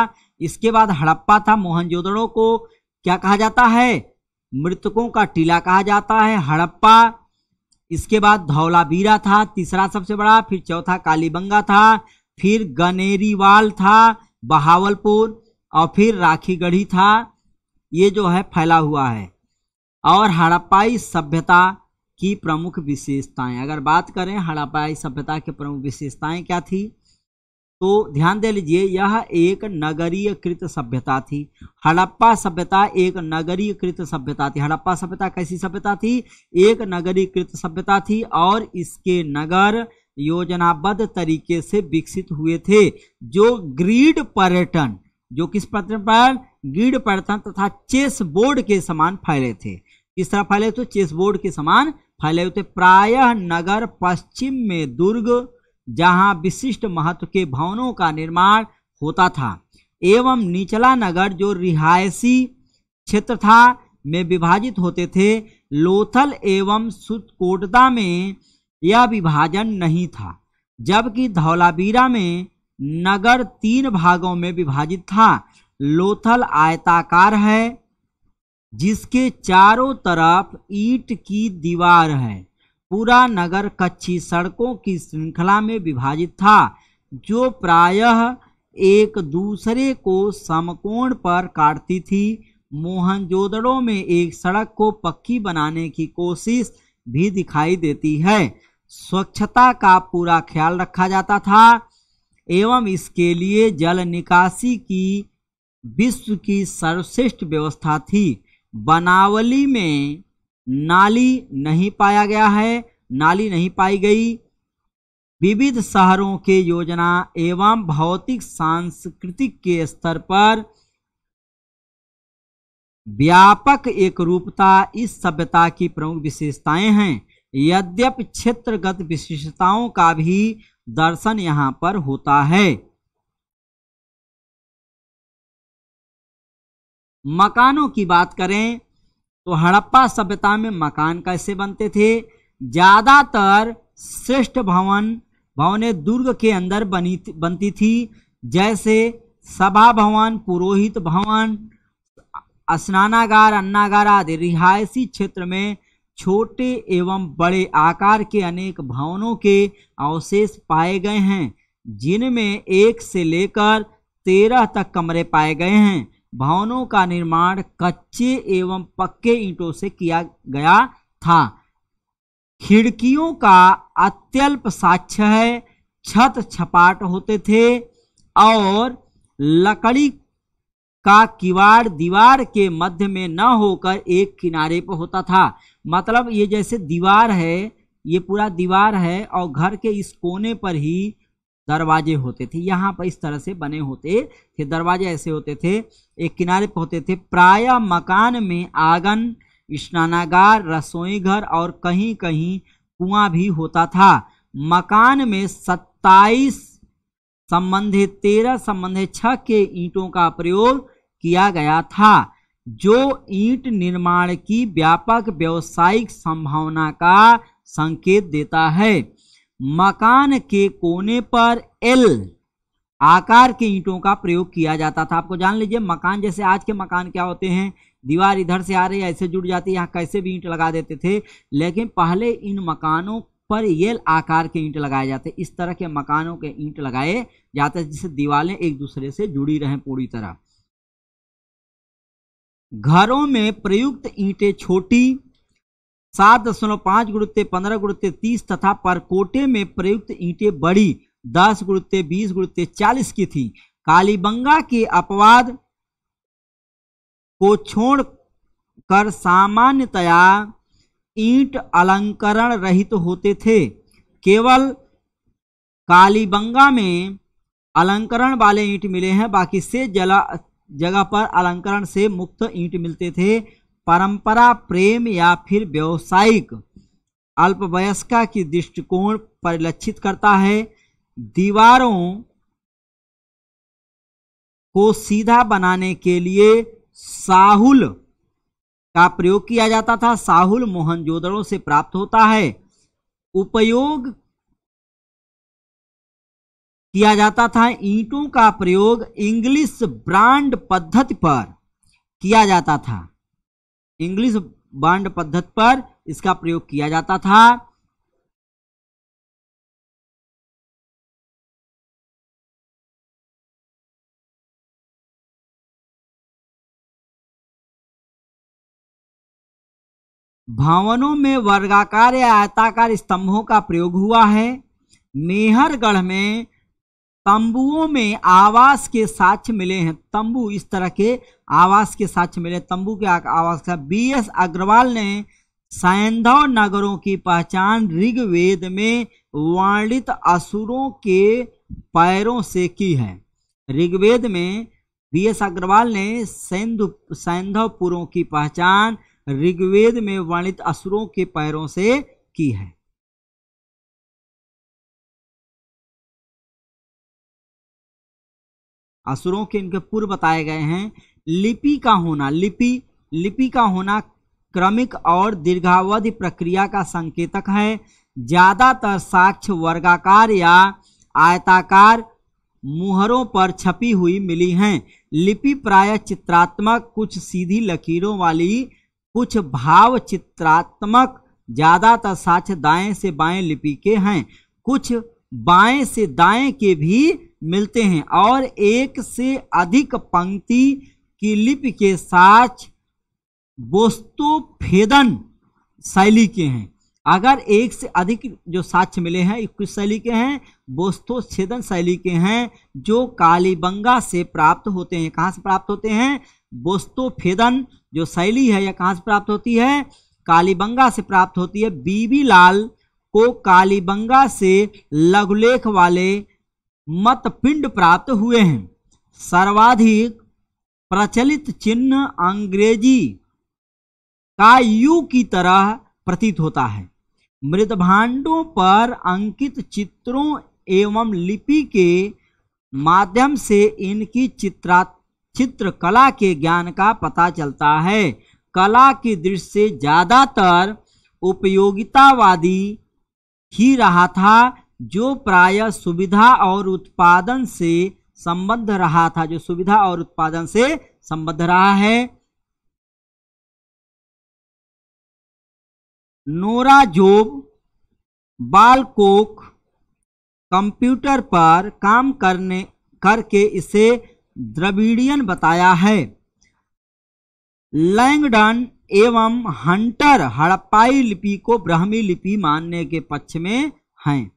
इसके बाद हड़प्पा था मोहनजोदड़ो को क्या कहा जाता है मृतकों का टीला कहा जाता है हड़प्पा इसके बाद धौलाबीरा था तीसरा सबसे बड़ा फिर चौथा कालीबंगा था फिर गनेरीवाल था बहावलपुर और फिर राखीगढ़ी था ये जो है फैला हुआ है और हड़प्पाई सभ्यता की प्रमुख विशेषताएं अगर बात करें हड़प्पाई सभ्यता के प्रमुख विशेषताएं क्या थी तो ध्यान दे लीजिए यह एक नगरीयकृत सभ्यता थी हड़प्पा सभ्यता एक नगरीयकृत सभ्यता थी हड़प्पा सभ्यता कैसी सभ्यता थी एक नगरीकृत सभ्यता थी और इसके नगर योजनाबद्ध तरीके से विकसित हुए थे जो ग्रीड पर्यटन जो किस पत्र पर ग्रीड पर्यटन तथा चेस बोर्ड के समान फैले थे किस तरह फैले तो चेस बोर्ड के समान फैले हुए थे प्रायः नगर पश्चिम में दुर्ग जहां विशिष्ट महत्व के भवनों का निर्माण होता था एवं निचला नगर जो रिहायशी क्षेत्र था में विभाजित होते थे लोथल एवं सुतकोटदा में यह विभाजन नहीं था जबकि धौलाबीरा में नगर तीन भागों में विभाजित था लोथल आयताकार है जिसके चारों तरफ ईट की दीवार है पूरा नगर कच्ची सड़कों की श्रृंखला में विभाजित था जो प्रायः एक दूसरे को समकोण पर काटती थी मोहनजोदड़ों में एक सड़क को पक्की बनाने की कोशिश भी दिखाई देती है स्वच्छता का पूरा ख्याल रखा जाता था एवं इसके लिए जल निकासी की विश्व की सर्वश्रेष्ठ व्यवस्था थी बनावली में नाली नहीं पाया गया है नाली नहीं पाई गई विविध शहरों के योजना एवं भौतिक सांस्कृतिक के स्तर पर व्यापक एक रूपता इस सभ्यता की प्रमुख विशेषताएं हैं यद्यप क्षेत्रगत विशेषताओं का भी दर्शन यहां पर होता है मकानों की बात करें तो हड़प्पा सभ्यता में मकान कैसे बनते थे ज़्यादातर श्रेष्ठ भवन भवने दुर्ग के अंदर बनी बनती थी जैसे सभा भवन पुरोहित भवन स्नानागार अन्नागार आदि रिहायशी क्षेत्र में छोटे एवं बड़े आकार के अनेक भवनों के अवशेष पाए गए हैं जिनमें एक से लेकर तेरह तक कमरे पाए गए हैं भवनों का निर्माण कच्चे एवं पक्के ईंटों से किया गया था खिड़कियों का अत्यल्प साक्ष्य है छत छपाट होते थे और लकड़ी का किवाड़ दीवार के मध्य में न होकर एक किनारे पर होता था मतलब ये जैसे दीवार है ये पूरा दीवार है और घर के इस कोने पर ही दरवाजे होते थे यहाँ पर इस तरह से बने होते थे दरवाजे ऐसे होते थे एक किनारे पर होते थे प्रायः मकान में आंगन स्नानागार रसोई घर और कहीं कहीं कुआं भी होता था मकान में सत्ताईस संबंधित तेरह संबंधित छः के ईंटों का प्रयोग किया गया था जो ईंट निर्माण की व्यापक व्यवसायिक संभावना का संकेत देता है मकान के कोने पर एल आकार के ईंटों का प्रयोग किया जाता था आपको जान लीजिए मकान जैसे आज के मकान क्या होते हैं दीवार इधर से आ रही है ऐसे जुड़ जाती है यहाँ कैसे भी ईंट लगा देते थे लेकिन पहले इन मकानों पर येल आकार के ईंट लगाए जाते इस तरह के मकानों के ईंट लगाए जाते जिससे दीवारें एक दूसरे से जुड़ी रहें पूरी तरह घरों में प्रयुक्त ईंटें छोटी सात दशमलव पांच गुड़ते पंद्रह गुड़ते तीस तथा परकोटे में प्रयुक्त ईंटें बड़ी दस गुड़ते बीस गुड़ते चालीस की थी कालीबंगा के अपवाद को छोड़ कर सामान्यतया ईंट अलंकरण रहित तो होते थे केवल कालीबंगा में अलंकरण वाले ईंट मिले हैं बाकी से जला जगह पर अलंकरण से मुक्त ईंट मिलते थे परंपरा प्रेम या फिर व्यावसायिक अल्पवयस्का की दृष्टिकोण परिलक्षित करता है दीवारों को सीधा बनाने के लिए साहुल का प्रयोग किया जाता था साहुल मोहनजोदड़ों से प्राप्त होता है उपयोग किया जाता था ईंटों का प्रयोग इंग्लिश ब्रांड पद्धति पर किया जाता था इंग्लिश ब्रांड पद्धति पर इसका प्रयोग किया जाता था भवनों में वर्गाकार या आयताकार स्तंभों का प्रयोग हुआ है मेहरगढ़ में तंबुओं में आवास के साक्ष मिले हैं तंबू इस तरह के आवास के साक्ष मिले तंबू के आवास का बी एस अग्रवाल ने सैंधव नगरों की पहचान ऋग्वेद में वर्णित असुरों के पैरों से की है ऋग्वेद में बी एस अग्रवाल ने सैंधु सैंधवपुरों की पहचान ऋग्वेद में वर्णित असुरों के पैरों से की है असुरों के इनके पूर्व बताए गए हैं लिपि का होना लिपि लिपि का होना क्रमिक और दीर्घावधि प्रक्रिया का संकेतक है ज़्यादातर साक्ष्य वर्गाकार या आयताकार मुहरों पर छपी हुई मिली हैं लिपि प्राय चित्रात्मक कुछ सीधी लकीरों वाली कुछ भाव चित्रात्मक ज्यादातर साक्ष्य दाएं से बाएं लिपि के हैं कुछ बाएं से दाएं के भी मिलते हैं और एक से अधिक पंक्ति की लिपि के साक्ष बोस्तोफेदन शैली के हैं अगर एक से अधिक जो साक्ष्य मिले हैं कुछ शैली के हैं बोस्तोच्छेदन शैली के हैं जो कालीबंगा से प्राप्त होते हैं कहाँ से प्राप्त होते हैं बोस्तोफेदन जो शैली है यह कहाँ से प्राप्त होती है कालीबंगा से प्राप्त होती है बीबी लाल को कालीबंगा से लघुलेख वाले मतपिंड प्राप्त हुए हैं सर्वाधिक प्रचलित चिन्ह अंग्रेजी का यू की तरह प्रतीत होता है मृदभांडों पर अंकित चित्रों एवं लिपि के माध्यम से इनकी चित्रात्मक चित्रकला के ज्ञान का पता चलता है कला की दृष्टि से ज़्यादातर उपयोगितावादी ही रहा था जो प्राय सुविधा और उत्पादन से संबद्ध रहा था जो सुविधा और उत्पादन से संबद्ध रहा है नोरा जोब बालकोक कंप्यूटर पर काम करने करके इसे द्रविड़ियन बताया है लैंगडन एवं हंटर हड़प्पाई लिपि को ब्राह्मी लिपि मानने के पक्ष में हैं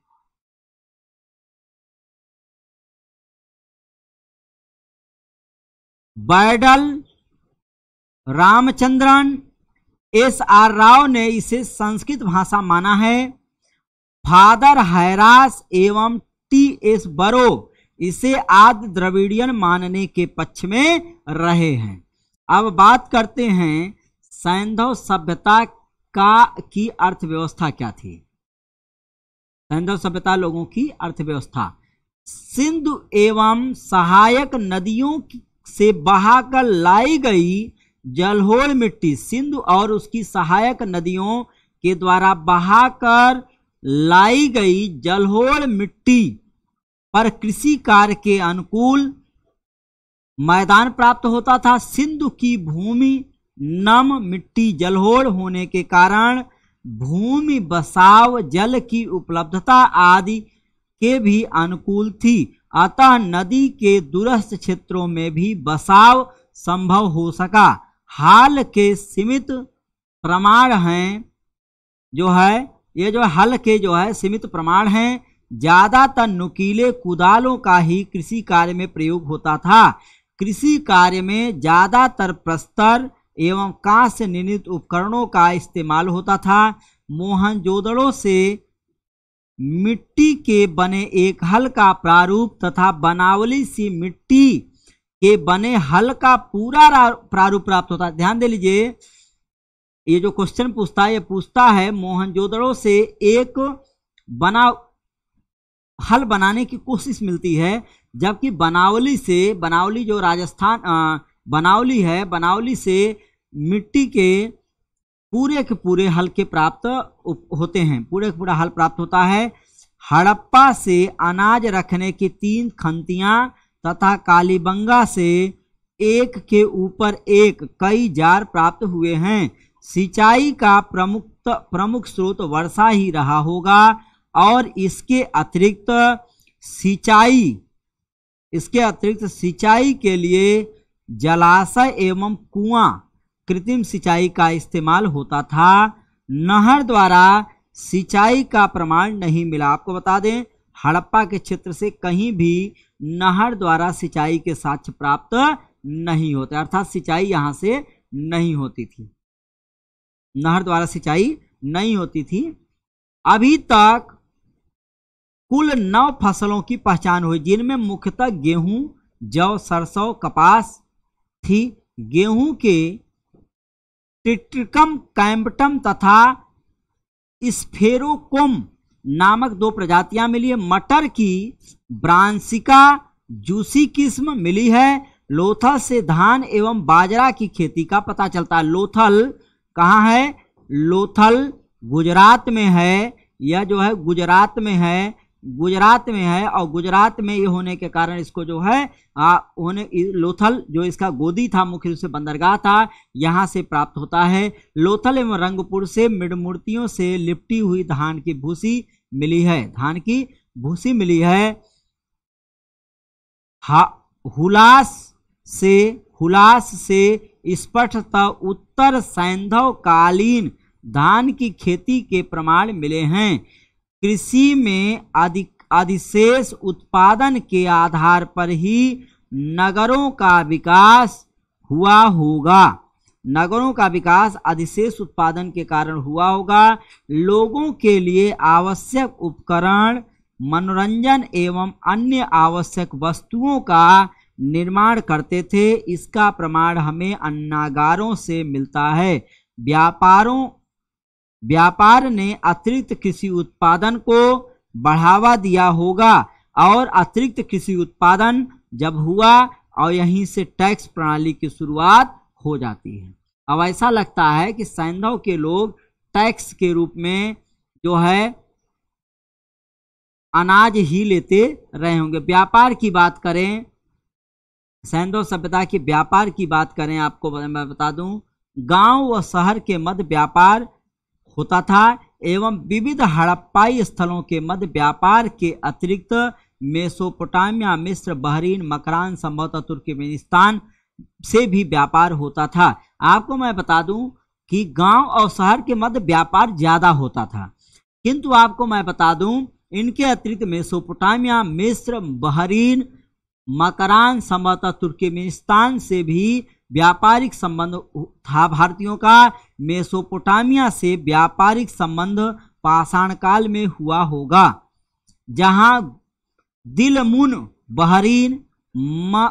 बैडल रामचंद्रन एस आर राव ने इसे संस्कृत भाषा माना है फादर हैरास एवं टी एस बरो इसे आद द्रविडियन मानने के पक्ष में रहे हैं अब बात करते हैं सैंधव सभ्यता का की अर्थव्यवस्था क्या थी सैंधव सभ्यता लोगों की अर्थव्यवस्था सिंधु एवं सहायक नदियों से बहाकर लाई गई जलहोल मिट्टी सिंधु और उसकी सहायक नदियों के द्वारा बहाकर लाई गई जलहोल मिट्टी पर कृषि कार्य के अनुकूल मैदान प्राप्त होता था सिंधु की भूमि नम मिट्टी जलहोड़ होने के कारण भूमि बसाव जल की उपलब्धता आदि के भी अनुकूल थी अतः नदी के दूरस्थ क्षेत्रों में भी बसाव संभव हो सका हाल के सीमित प्रमाण हैं जो है ये जो हल के जो है सीमित प्रमाण हैं ज़्यादातर नुकीले कुदालों का ही कृषि कार्य में प्रयोग होता था कृषि कार्य में ज़्यादातर प्रस्तर एवं कांस्य निर्मित उपकरणों का इस्तेमाल होता था मोहनजोदड़ों से मिट्टी के बने एक हल का प्रारूप तथा बनावली सी मिट्टी के बने हल का पूरा प्रारूप प्राप्त होता है ध्यान दे लीजिए ये जो क्वेश्चन पूछता है ये पूछता है मोहनजोदड़ों से एक बना हल बनाने की कोशिश मिलती है जबकि बनावली से बनावली जो राजस्थान बनावली है बनावली से मिट्टी के पूरे के पूरे हल के प्राप्त होते हैं पूरे के पूरा हल प्राप्त होता है हड़प्पा से अनाज रखने की तीन खंतियाँ तथा कालीबंगा से एक के ऊपर एक कई जार प्राप्त हुए हैं सिंचाई का प्रमुख प्रमुख स्रोत वर्षा ही रहा होगा और इसके अतिरिक्त सिंचाई इसके अतिरिक्त सिंचाई के लिए जलाशय एवं कुआं कृत्रिम सिंचाई का इस्तेमाल होता था नहर द्वारा सिंचाई का प्रमाण नहीं मिला आपको बता दें हड़प्पा के क्षेत्र से कहीं भी नहर द्वारा सिंचाई के साक्ष्य प्राप्त नहीं होते अर्थात सिंचाई यहां से नहीं होती थी नहर द्वारा सिंचाई नहीं होती थी अभी तक कुल नौ फसलों की पहचान हुई जिनमें मुख्यतः गेहूं जौ सरसों कपास थी गेहूं के टिट्रिकम कैम्पटम तथा स्फेरोकोम नामक दो प्रजातियां मिली है मटर की ब्रांसिका जूसी किस्म मिली है लोथल से धान एवं बाजरा की खेती का पता चलता है लोथल कहाँ है लोथल गुजरात में है यह जो है गुजरात में है गुजरात में है और गुजरात में ये होने के कारण इसको जो है आ, होने लोथल जो इसका गोदी था मुख्य रूप से बंदरगाह था यहाँ से प्राप्त होता है लोथल एवं रंगपुर से मिडमूर्तियों से लिपटी हुई धान की भूसी मिली है धान की भूसी मिली है हुलास से हुलास से स्पष्टता उत्तर सैंधव कालीन धान की खेती के प्रमाण मिले हैं कृषि में अधिक अधिशेष उत्पादन के आधार पर ही नगरों का विकास हुआ होगा नगरों का विकास अधिशेष उत्पादन के कारण हुआ होगा लोगों के लिए आवश्यक उपकरण मनोरंजन एवं अन्य आवश्यक वस्तुओं का निर्माण करते थे इसका प्रमाण हमें अन्नागारों से मिलता है व्यापारों व्यापार ने अतिरिक्त कृषि उत्पादन को बढ़ावा दिया होगा और अतिरिक्त कृषि उत्पादन जब हुआ और यहीं से टैक्स प्रणाली की शुरुआत हो जाती है अब ऐसा लगता है कि सैंधव के लोग टैक्स के रूप में जो है अनाज ही लेते रहे होंगे व्यापार की बात करें सैंधव सभ्यता के व्यापार की बात करें आपको मैं बता दूं गांव व शहर के मध्य व्यापार होता था एवं विविध हड़प्पाई स्थलों के मध्य व्यापार के अतिरिक्त मेसोपोटामिया मिस्र बहरीन मकरान संभवतः तुर्कमेनिस्तान से भी व्यापार होता था आपको मैं बता दूं कि गांव और शहर के मध्य व्यापार ज़्यादा होता था किंतु आपको मैं बता दूं इनके अतिरिक्त मेसोपोटामिया मिस्र बहरीन मकरान संभवतः तुर्कमेनिस्तान से भी व्यापारिक संबंध था भारतीयों का मेसोपोटामिया से व्यापारिक संबंध पाषाण काल में हुआ होगा जहां दिलमुन बहरीन म,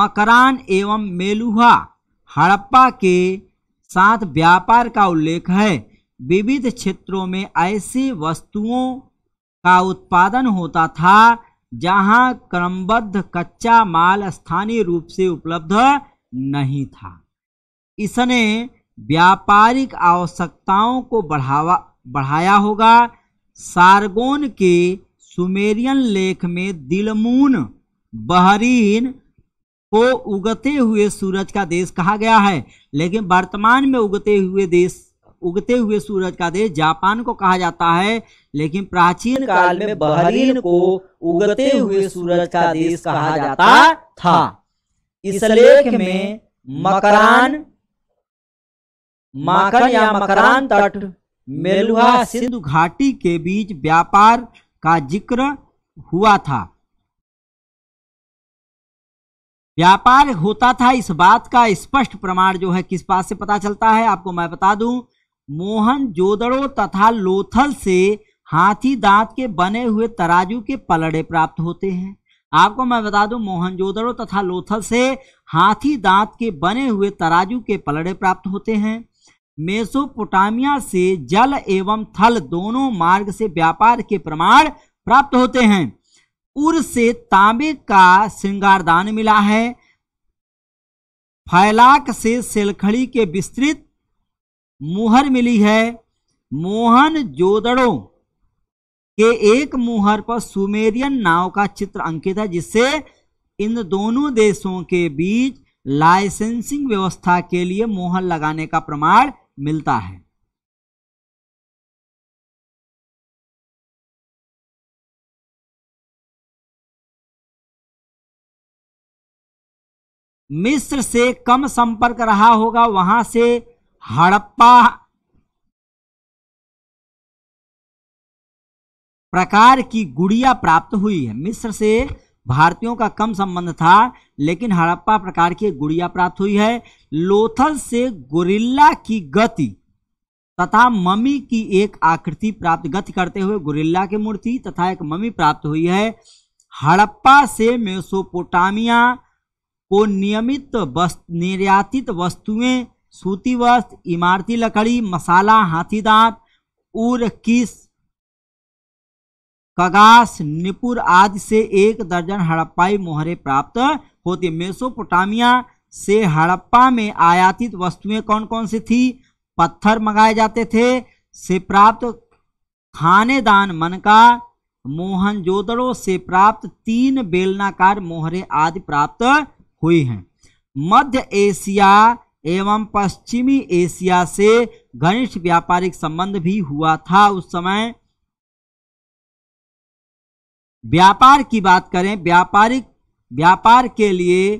मकरान एवं मेलुहा हड़प्पा के साथ व्यापार का उल्लेख है विविध क्षेत्रों में ऐसी वस्तुओं का उत्पादन होता था जहां क्रमबद्ध कच्चा माल स्थानीय रूप से उपलब्ध नहीं था इसने व्यापारिक आवश्यकताओं को बढ़ावा बढ़ाया होगा सारगोन के सुमेरियन लेख में दिलमून बहरीन को उगते हुए सूरज का देश कहा गया है लेकिन वर्तमान में उगते हुए देश उगते हुए सूरज का देश जापान को कहा जाता है लेकिन प्राचीन काल में बहरीन को उगते हुए सूरज का देश कहा जाता था इस लेख में मकरान माकन या मकरान तट मेलुहा सिंधु घाटी के बीच व्यापार का जिक्र हुआ था व्यापार होता था इस बात का स्पष्ट प्रमाण जो है किस बात से पता चलता है आपको मैं बता दू मोहन जोदड़ो तथा लोथल से हाथी दांत के बने हुए तराजू के पलड़े प्राप्त होते हैं आपको मैं बता दूं मोहनजोदड़ो तथा लोथल से हाथी दांत के बने हुए तराजू के पलड़े प्राप्त होते हैं मेसोपोटामिया से जल एवं थल दोनों मार्ग से व्यापार के प्रमाण प्राप्त होते हैं उर से तांबे का श्रृंगारदान मिला है फैलाक से सेलखड़ी के विस्तृत मुहर मिली है मोहन जोदड़ो के एक मुहर पर सुमेरियन नाव का चित्र अंकित है जिससे इन दोनों देशों के बीच लाइसेंसिंग व्यवस्था के लिए मोहर लगाने का प्रमाण मिलता है मिस्र से कम संपर्क रहा होगा वहां से हड़प्पा प्रकार की गुड़िया प्राप्त हुई है मिस्र से भारतीयों का कम संबंध था लेकिन हड़प्पा प्रकार की गुड़िया प्राप्त हुई है लोथल से गोरिल्ला की गति तथा ममी की एक आकृति प्राप्त गति करते हुए गोरिल्ला की मूर्ति तथा एक ममी प्राप्त हुई है हड़प्पा से मेसोपोटामिया को नियमित वस्तु निर्यातित वस्तुएं सूती वस्त्र इमारती लकड़ी मसाला हाथी दांत उर किस कगास निपुर आदि से एक दर्जन हड़प्पाई मोहरे प्राप्त होती मेसोपोटामिया से हड़प्पा में आयातित वस्तुएं कौन कौन सी थी पत्थर मंगाए जाते थे से प्राप्त खानेदान मनका मोहनजोदड़ो से प्राप्त तीन बेलनाकार मोहरे आदि प्राप्त हुई हैं मध्य एशिया एवं पश्चिमी एशिया से घनिष्ठ व्यापारिक संबंध भी हुआ था उस समय व्यापार की बात करें व्यापारिक व्यापार के लिए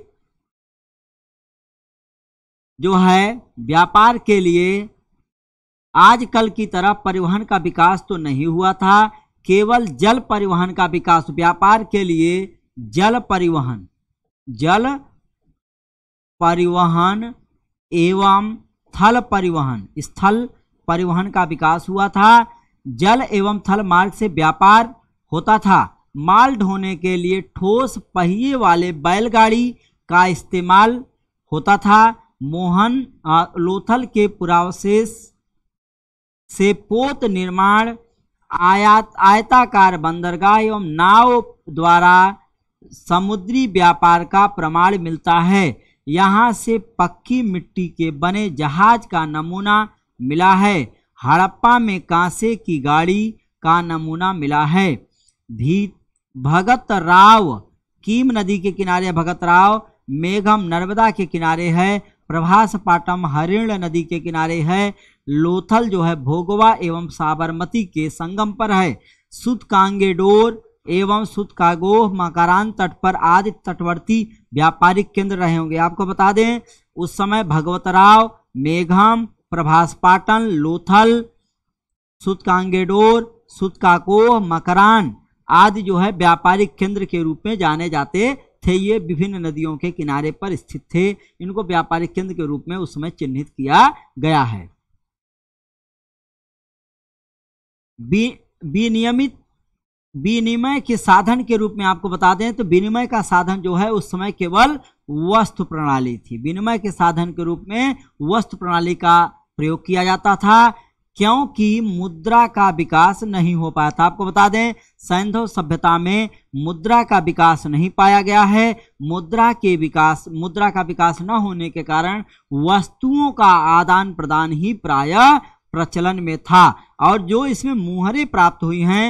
जो है व्यापार के लिए आजकल की तरह परिवहन का विकास तो नहीं हुआ था केवल जल परिवहन का विकास व्यापार के लिए जल परिवहन जल परिवहन एवं थल परिवहन स्थल परिवहन का विकास हुआ था जल एवं थल मार्ग से व्यापार होता था माल ढोने के लिए ठोस पहिए वाले बैलगाड़ी का इस्तेमाल होता था मोहन लोथल के पुरावशेष से पोत निर्माण आयात आयताकार बंदरगाह एवं नाव द्वारा समुद्री व्यापार का प्रमाण मिलता है यहाँ से पक्की मिट्टी के बने जहाज का नमूना मिला है हड़प्पा में कांसे की गाड़ी का नमूना मिला है भीत भगत राव कीम नदी के किनारे भगत राव मेघम नर्मदा के किनारे है प्रभास पाटम हरिण नदी के किनारे है लोथल जो है भोगवा एवं साबरमती के संगम पर है सुत कांगेडोर एवं सुत कागोह मकरान तट पर आदि तटवर्ती व्यापारिक केंद्र रहे होंगे आपको बता दें उस समय भगवत राव मेघम प्रभास पाटन लोथल सुत कांगेडोर सुत काकोह मकरान आदि जो है व्यापारिक केंद्र के रूप में जाने जाते थे ये विभिन्न नदियों के किनारे पर स्थित थे इनको व्यापारिक केंद्र के रूप में उस समय चिन्हित किया गया है विनियमित विनिमय के साधन के रूप में आपको बता दें तो विनिमय का साधन जो है उस समय केवल वस्तु प्रणाली थी विनिमय के साधन के रूप में वस्तु प्रणाली का प्रयोग किया जाता था क्योंकि मुद्रा का विकास नहीं हो पाया था आपको बता दें सैंधव सभ्यता में मुद्रा का विकास नहीं पाया गया है मुद्रा के विकास मुद्रा का विकास न होने के कारण वस्तुओं का आदान प्रदान ही प्राय प्रचलन में था और जो इसमें मुहरे प्राप्त हुई हैं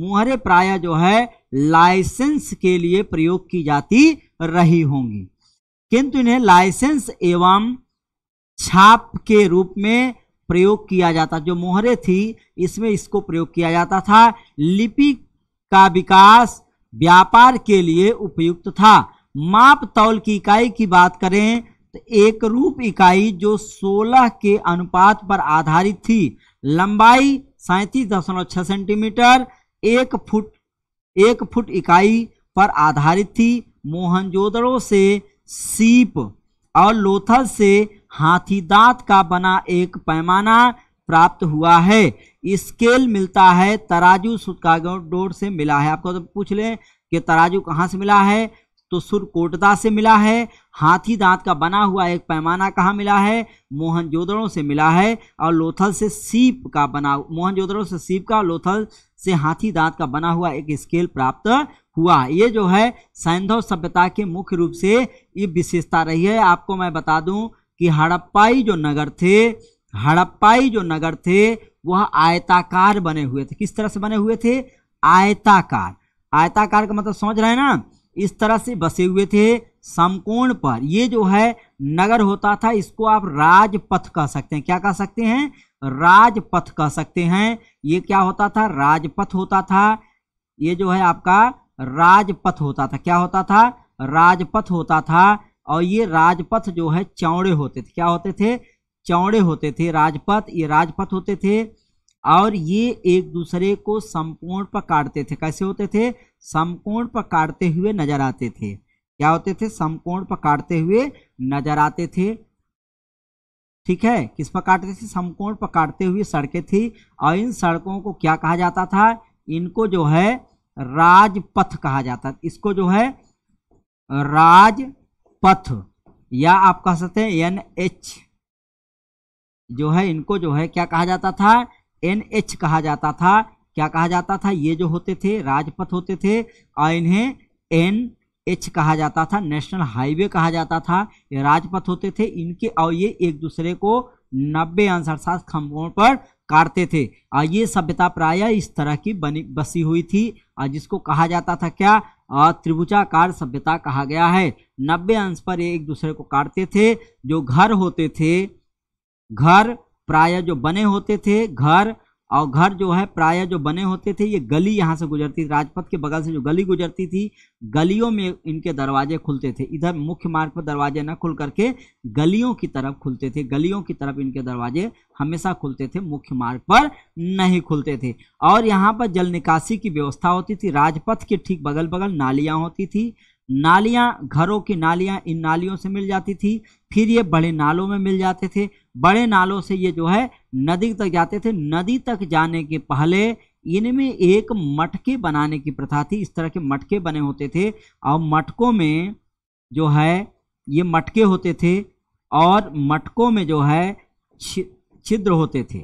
मुहरे प्राय जो है लाइसेंस के लिए प्रयोग की जाती रही होंगी किंतु इन्हें लाइसेंस एवं छाप के रूप में प्रयोग किया जाता जो मोहरे थी इसमें इसको प्रयोग किया जाता था लिपि का विकास व्यापार के लिए उपयुक्त था माप तौल की इकाई की बात करें तो एक रूप इकाई जो 16 के अनुपात पर आधारित थी लंबाई सैंतीस दशमलव छह सेंटीमीटर एक फुट एक फुट इकाई पर आधारित थी मोहनजोदड़ो से सीप और लोथल से हाथी दांत का बना एक पैमाना प्राप्त हुआ है स्केल मिलता है तराजू सुतकागौड़ से मिला है आपको तो पूछ लें कि तराजू कहाँ से मिला है तो सुरकोटदा से मिला है हाथी दांत का बना हुआ एक पैमाना कहाँ मिला है मोहनजोदड़ों से मिला है और लोथल से सीप का बना मोहनजोदड़ों से सीप का लोथल से हाथी दांत का बना हुआ एक स्केल प्राप्त हुआ ये जो है सैंधव सभ्यता के मुख्य रूप से ये विशेषता रही है आपको मैं बता दूं कि हड़प्पाई जो नगर थे हड़प्पाई जो नगर थे वह आयताकार बने हुए थे किस तरह से बने हुए थे आयताकार आयताकार का मतलब समझ रहे हैं ना इस तरह से बसे हुए थे समकोण पर ये जो है नगर होता था इसको आप राजपथ कह सकते हैं क्या कह सकते हैं राजपथ कह सकते हैं ये क्या होता था राजपथ होता था ये जो है आपका राजपथ होता था क्या होता था राजपथ होता था और ये राजपथ जो है चौड़े होते थे क्या होते थे चौड़े होते थे राजपथ ये राजपथ होते थे और ये एक दूसरे को समकोण पर काटते थे कैसे होते थे समकोण पर काटते हुए नजर आते थे क्या होते थे समकोण पर काटते हुए नजर आते थे ठीक है किस पर काटते थे समकोण पर काटते हुए सड़कें थी और इन सड़कों को क्या कहा जाता था इनको जो है राजपथ कहा जाता इसको जो है राज पथ या आप कह सकते हैं एन एच जो है इनको जो है क्या कहा जाता था एन एच कहा जाता था क्या कहा जाता था ये जो होते थे राजपथ होते थे और इन्हें एन एच कहा जाता था नेशनल हाईवे कहा जाता था ये राजपथ होते थे इनके और ये एक दूसरे को नब्बे आंसर सात खम्भों पर काटते थे और ये सभ्यता प्राय इस तरह की बनी बसी हुई थी और जिसको कहा जाता था क्या त्रिभुजाकार सभ्यता कहा गया है नब्बे अंश पर एक दूसरे को काटते थे जो घर होते थे घर प्राय जो बने होते थे घर और घर जो है प्राय जो बने होते थे ये गली यहाँ से गुजरती थी राजपथ के बगल से जो गली गुजरती थी गलियों में इनके दरवाजे खुलते थे इधर मुख्य मार्ग पर दरवाजे न खुल करके गलियों की तरफ खुलते थे गलियों की तरफ इनके दरवाजे हमेशा खुलते थे मुख्य मार्ग पर नहीं खुलते थे और यहाँ पर जल निकासी की व्यवस्था होती थी राजपथ के ठीक बगल बगल नालियाँ होती थी नालियाँ घरों की नालियाँ इन नालियों से मिल जाती थी फिर ये बड़े नालों में मिल जाते थे बड़े नालों से ये जो है नदी तक जाते थे नदी तक जाने के पहले इनमें एक मटके बनाने की प्रथा थी इस तरह के मटके बने होते थे और मटकों में जो है ये मटके होते थे और मटकों में जो है छिद्र होते थे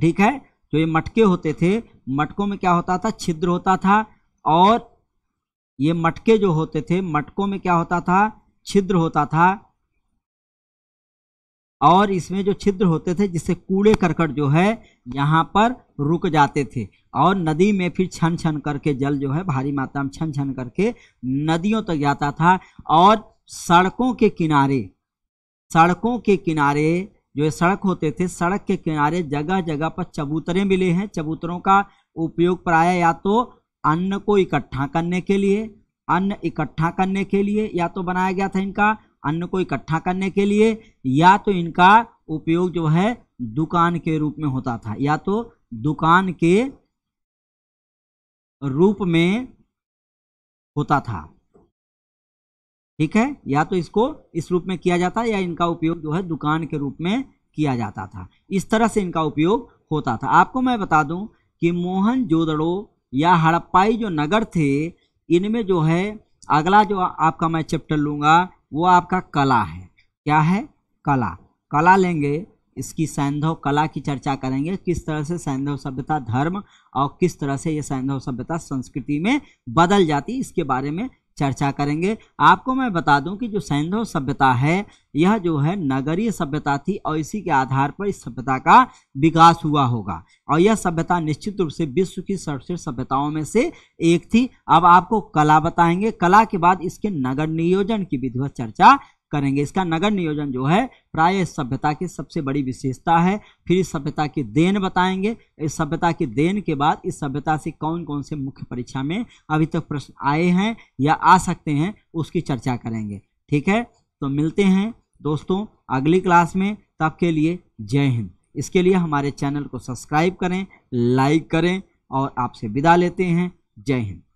ठीक है तो ये मटके होते थे मटकों में क्या होता था छिद्र होता था और ये मटके जो होते थे मटकों में क्या होता था छिद्र होता था और इसमें जो छिद्र होते थे जिससे कूड़े करकट जो है यहाँ पर रुक जाते थे और नदी में फिर छन छन करके जल जो है भारी मात्रा में छन छन करके नदियों तक जाता था और सड़कों के किनारे सड़कों के किनारे जो सड़क होते थे सड़क के किनारे जगह जगह पर चबूतरे मिले हैं चबूतरों का उपयोग प्राय या तो अन्न को इकट्ठा करने के लिए अन्न इकट्ठा करने के लिए या तो बनाया गया था इनका अन्न को इकट्ठा करने के लिए या तो इनका उपयोग जो है दुकान के रूप में होता था या तो दुकान के रूप में होता था ठीक है या तो इसको इस रूप में किया जाता या इनका उपयोग जो है दुकान के रूप में किया जाता था इस तरह से इनका उपयोग होता था आपको मैं बता दूं कि मोहन जोदड़ो या हड़प्पाई जो नगर थे इनमें जो है अगला जो आपका मैं चैप्टर लूंगा वो आपका कला है क्या है कला कला लेंगे इसकी सैंधव कला की चर्चा करेंगे किस तरह से सैंधव सभ्यता धर्म और किस तरह से ये सैंधव सभ्यता संस्कृति में बदल जाती इसके बारे में चर्चा करेंगे आपको मैं बता दूं कि जो सैंधव सभ्यता है यह जो है नगरीय सभ्यता थी और इसी के आधार पर इस सभ्यता का विकास हुआ होगा और यह सभ्यता निश्चित रूप से विश्व की सर्वश्रेष्ठ सभ्यताओं में से एक थी अब आपको कला बताएंगे कला के बाद इसके नगर नियोजन की विधिवत चर्चा करेंगे इसका नगर नियोजन जो है प्राय इस सभ्यता की सबसे बड़ी विशेषता है फिर इस सभ्यता की देन बताएंगे इस सभ्यता की देन के बाद इस सभ्यता से कौन कौन से मुख्य परीक्षा में अभी तक प्रश्न आए हैं या आ सकते हैं उसकी चर्चा करेंगे ठीक है तो मिलते हैं दोस्तों अगली क्लास में तब के लिए जय हिंद इसके लिए हमारे चैनल को सब्सक्राइब करें लाइक करें और आपसे विदा लेते हैं जय हिंद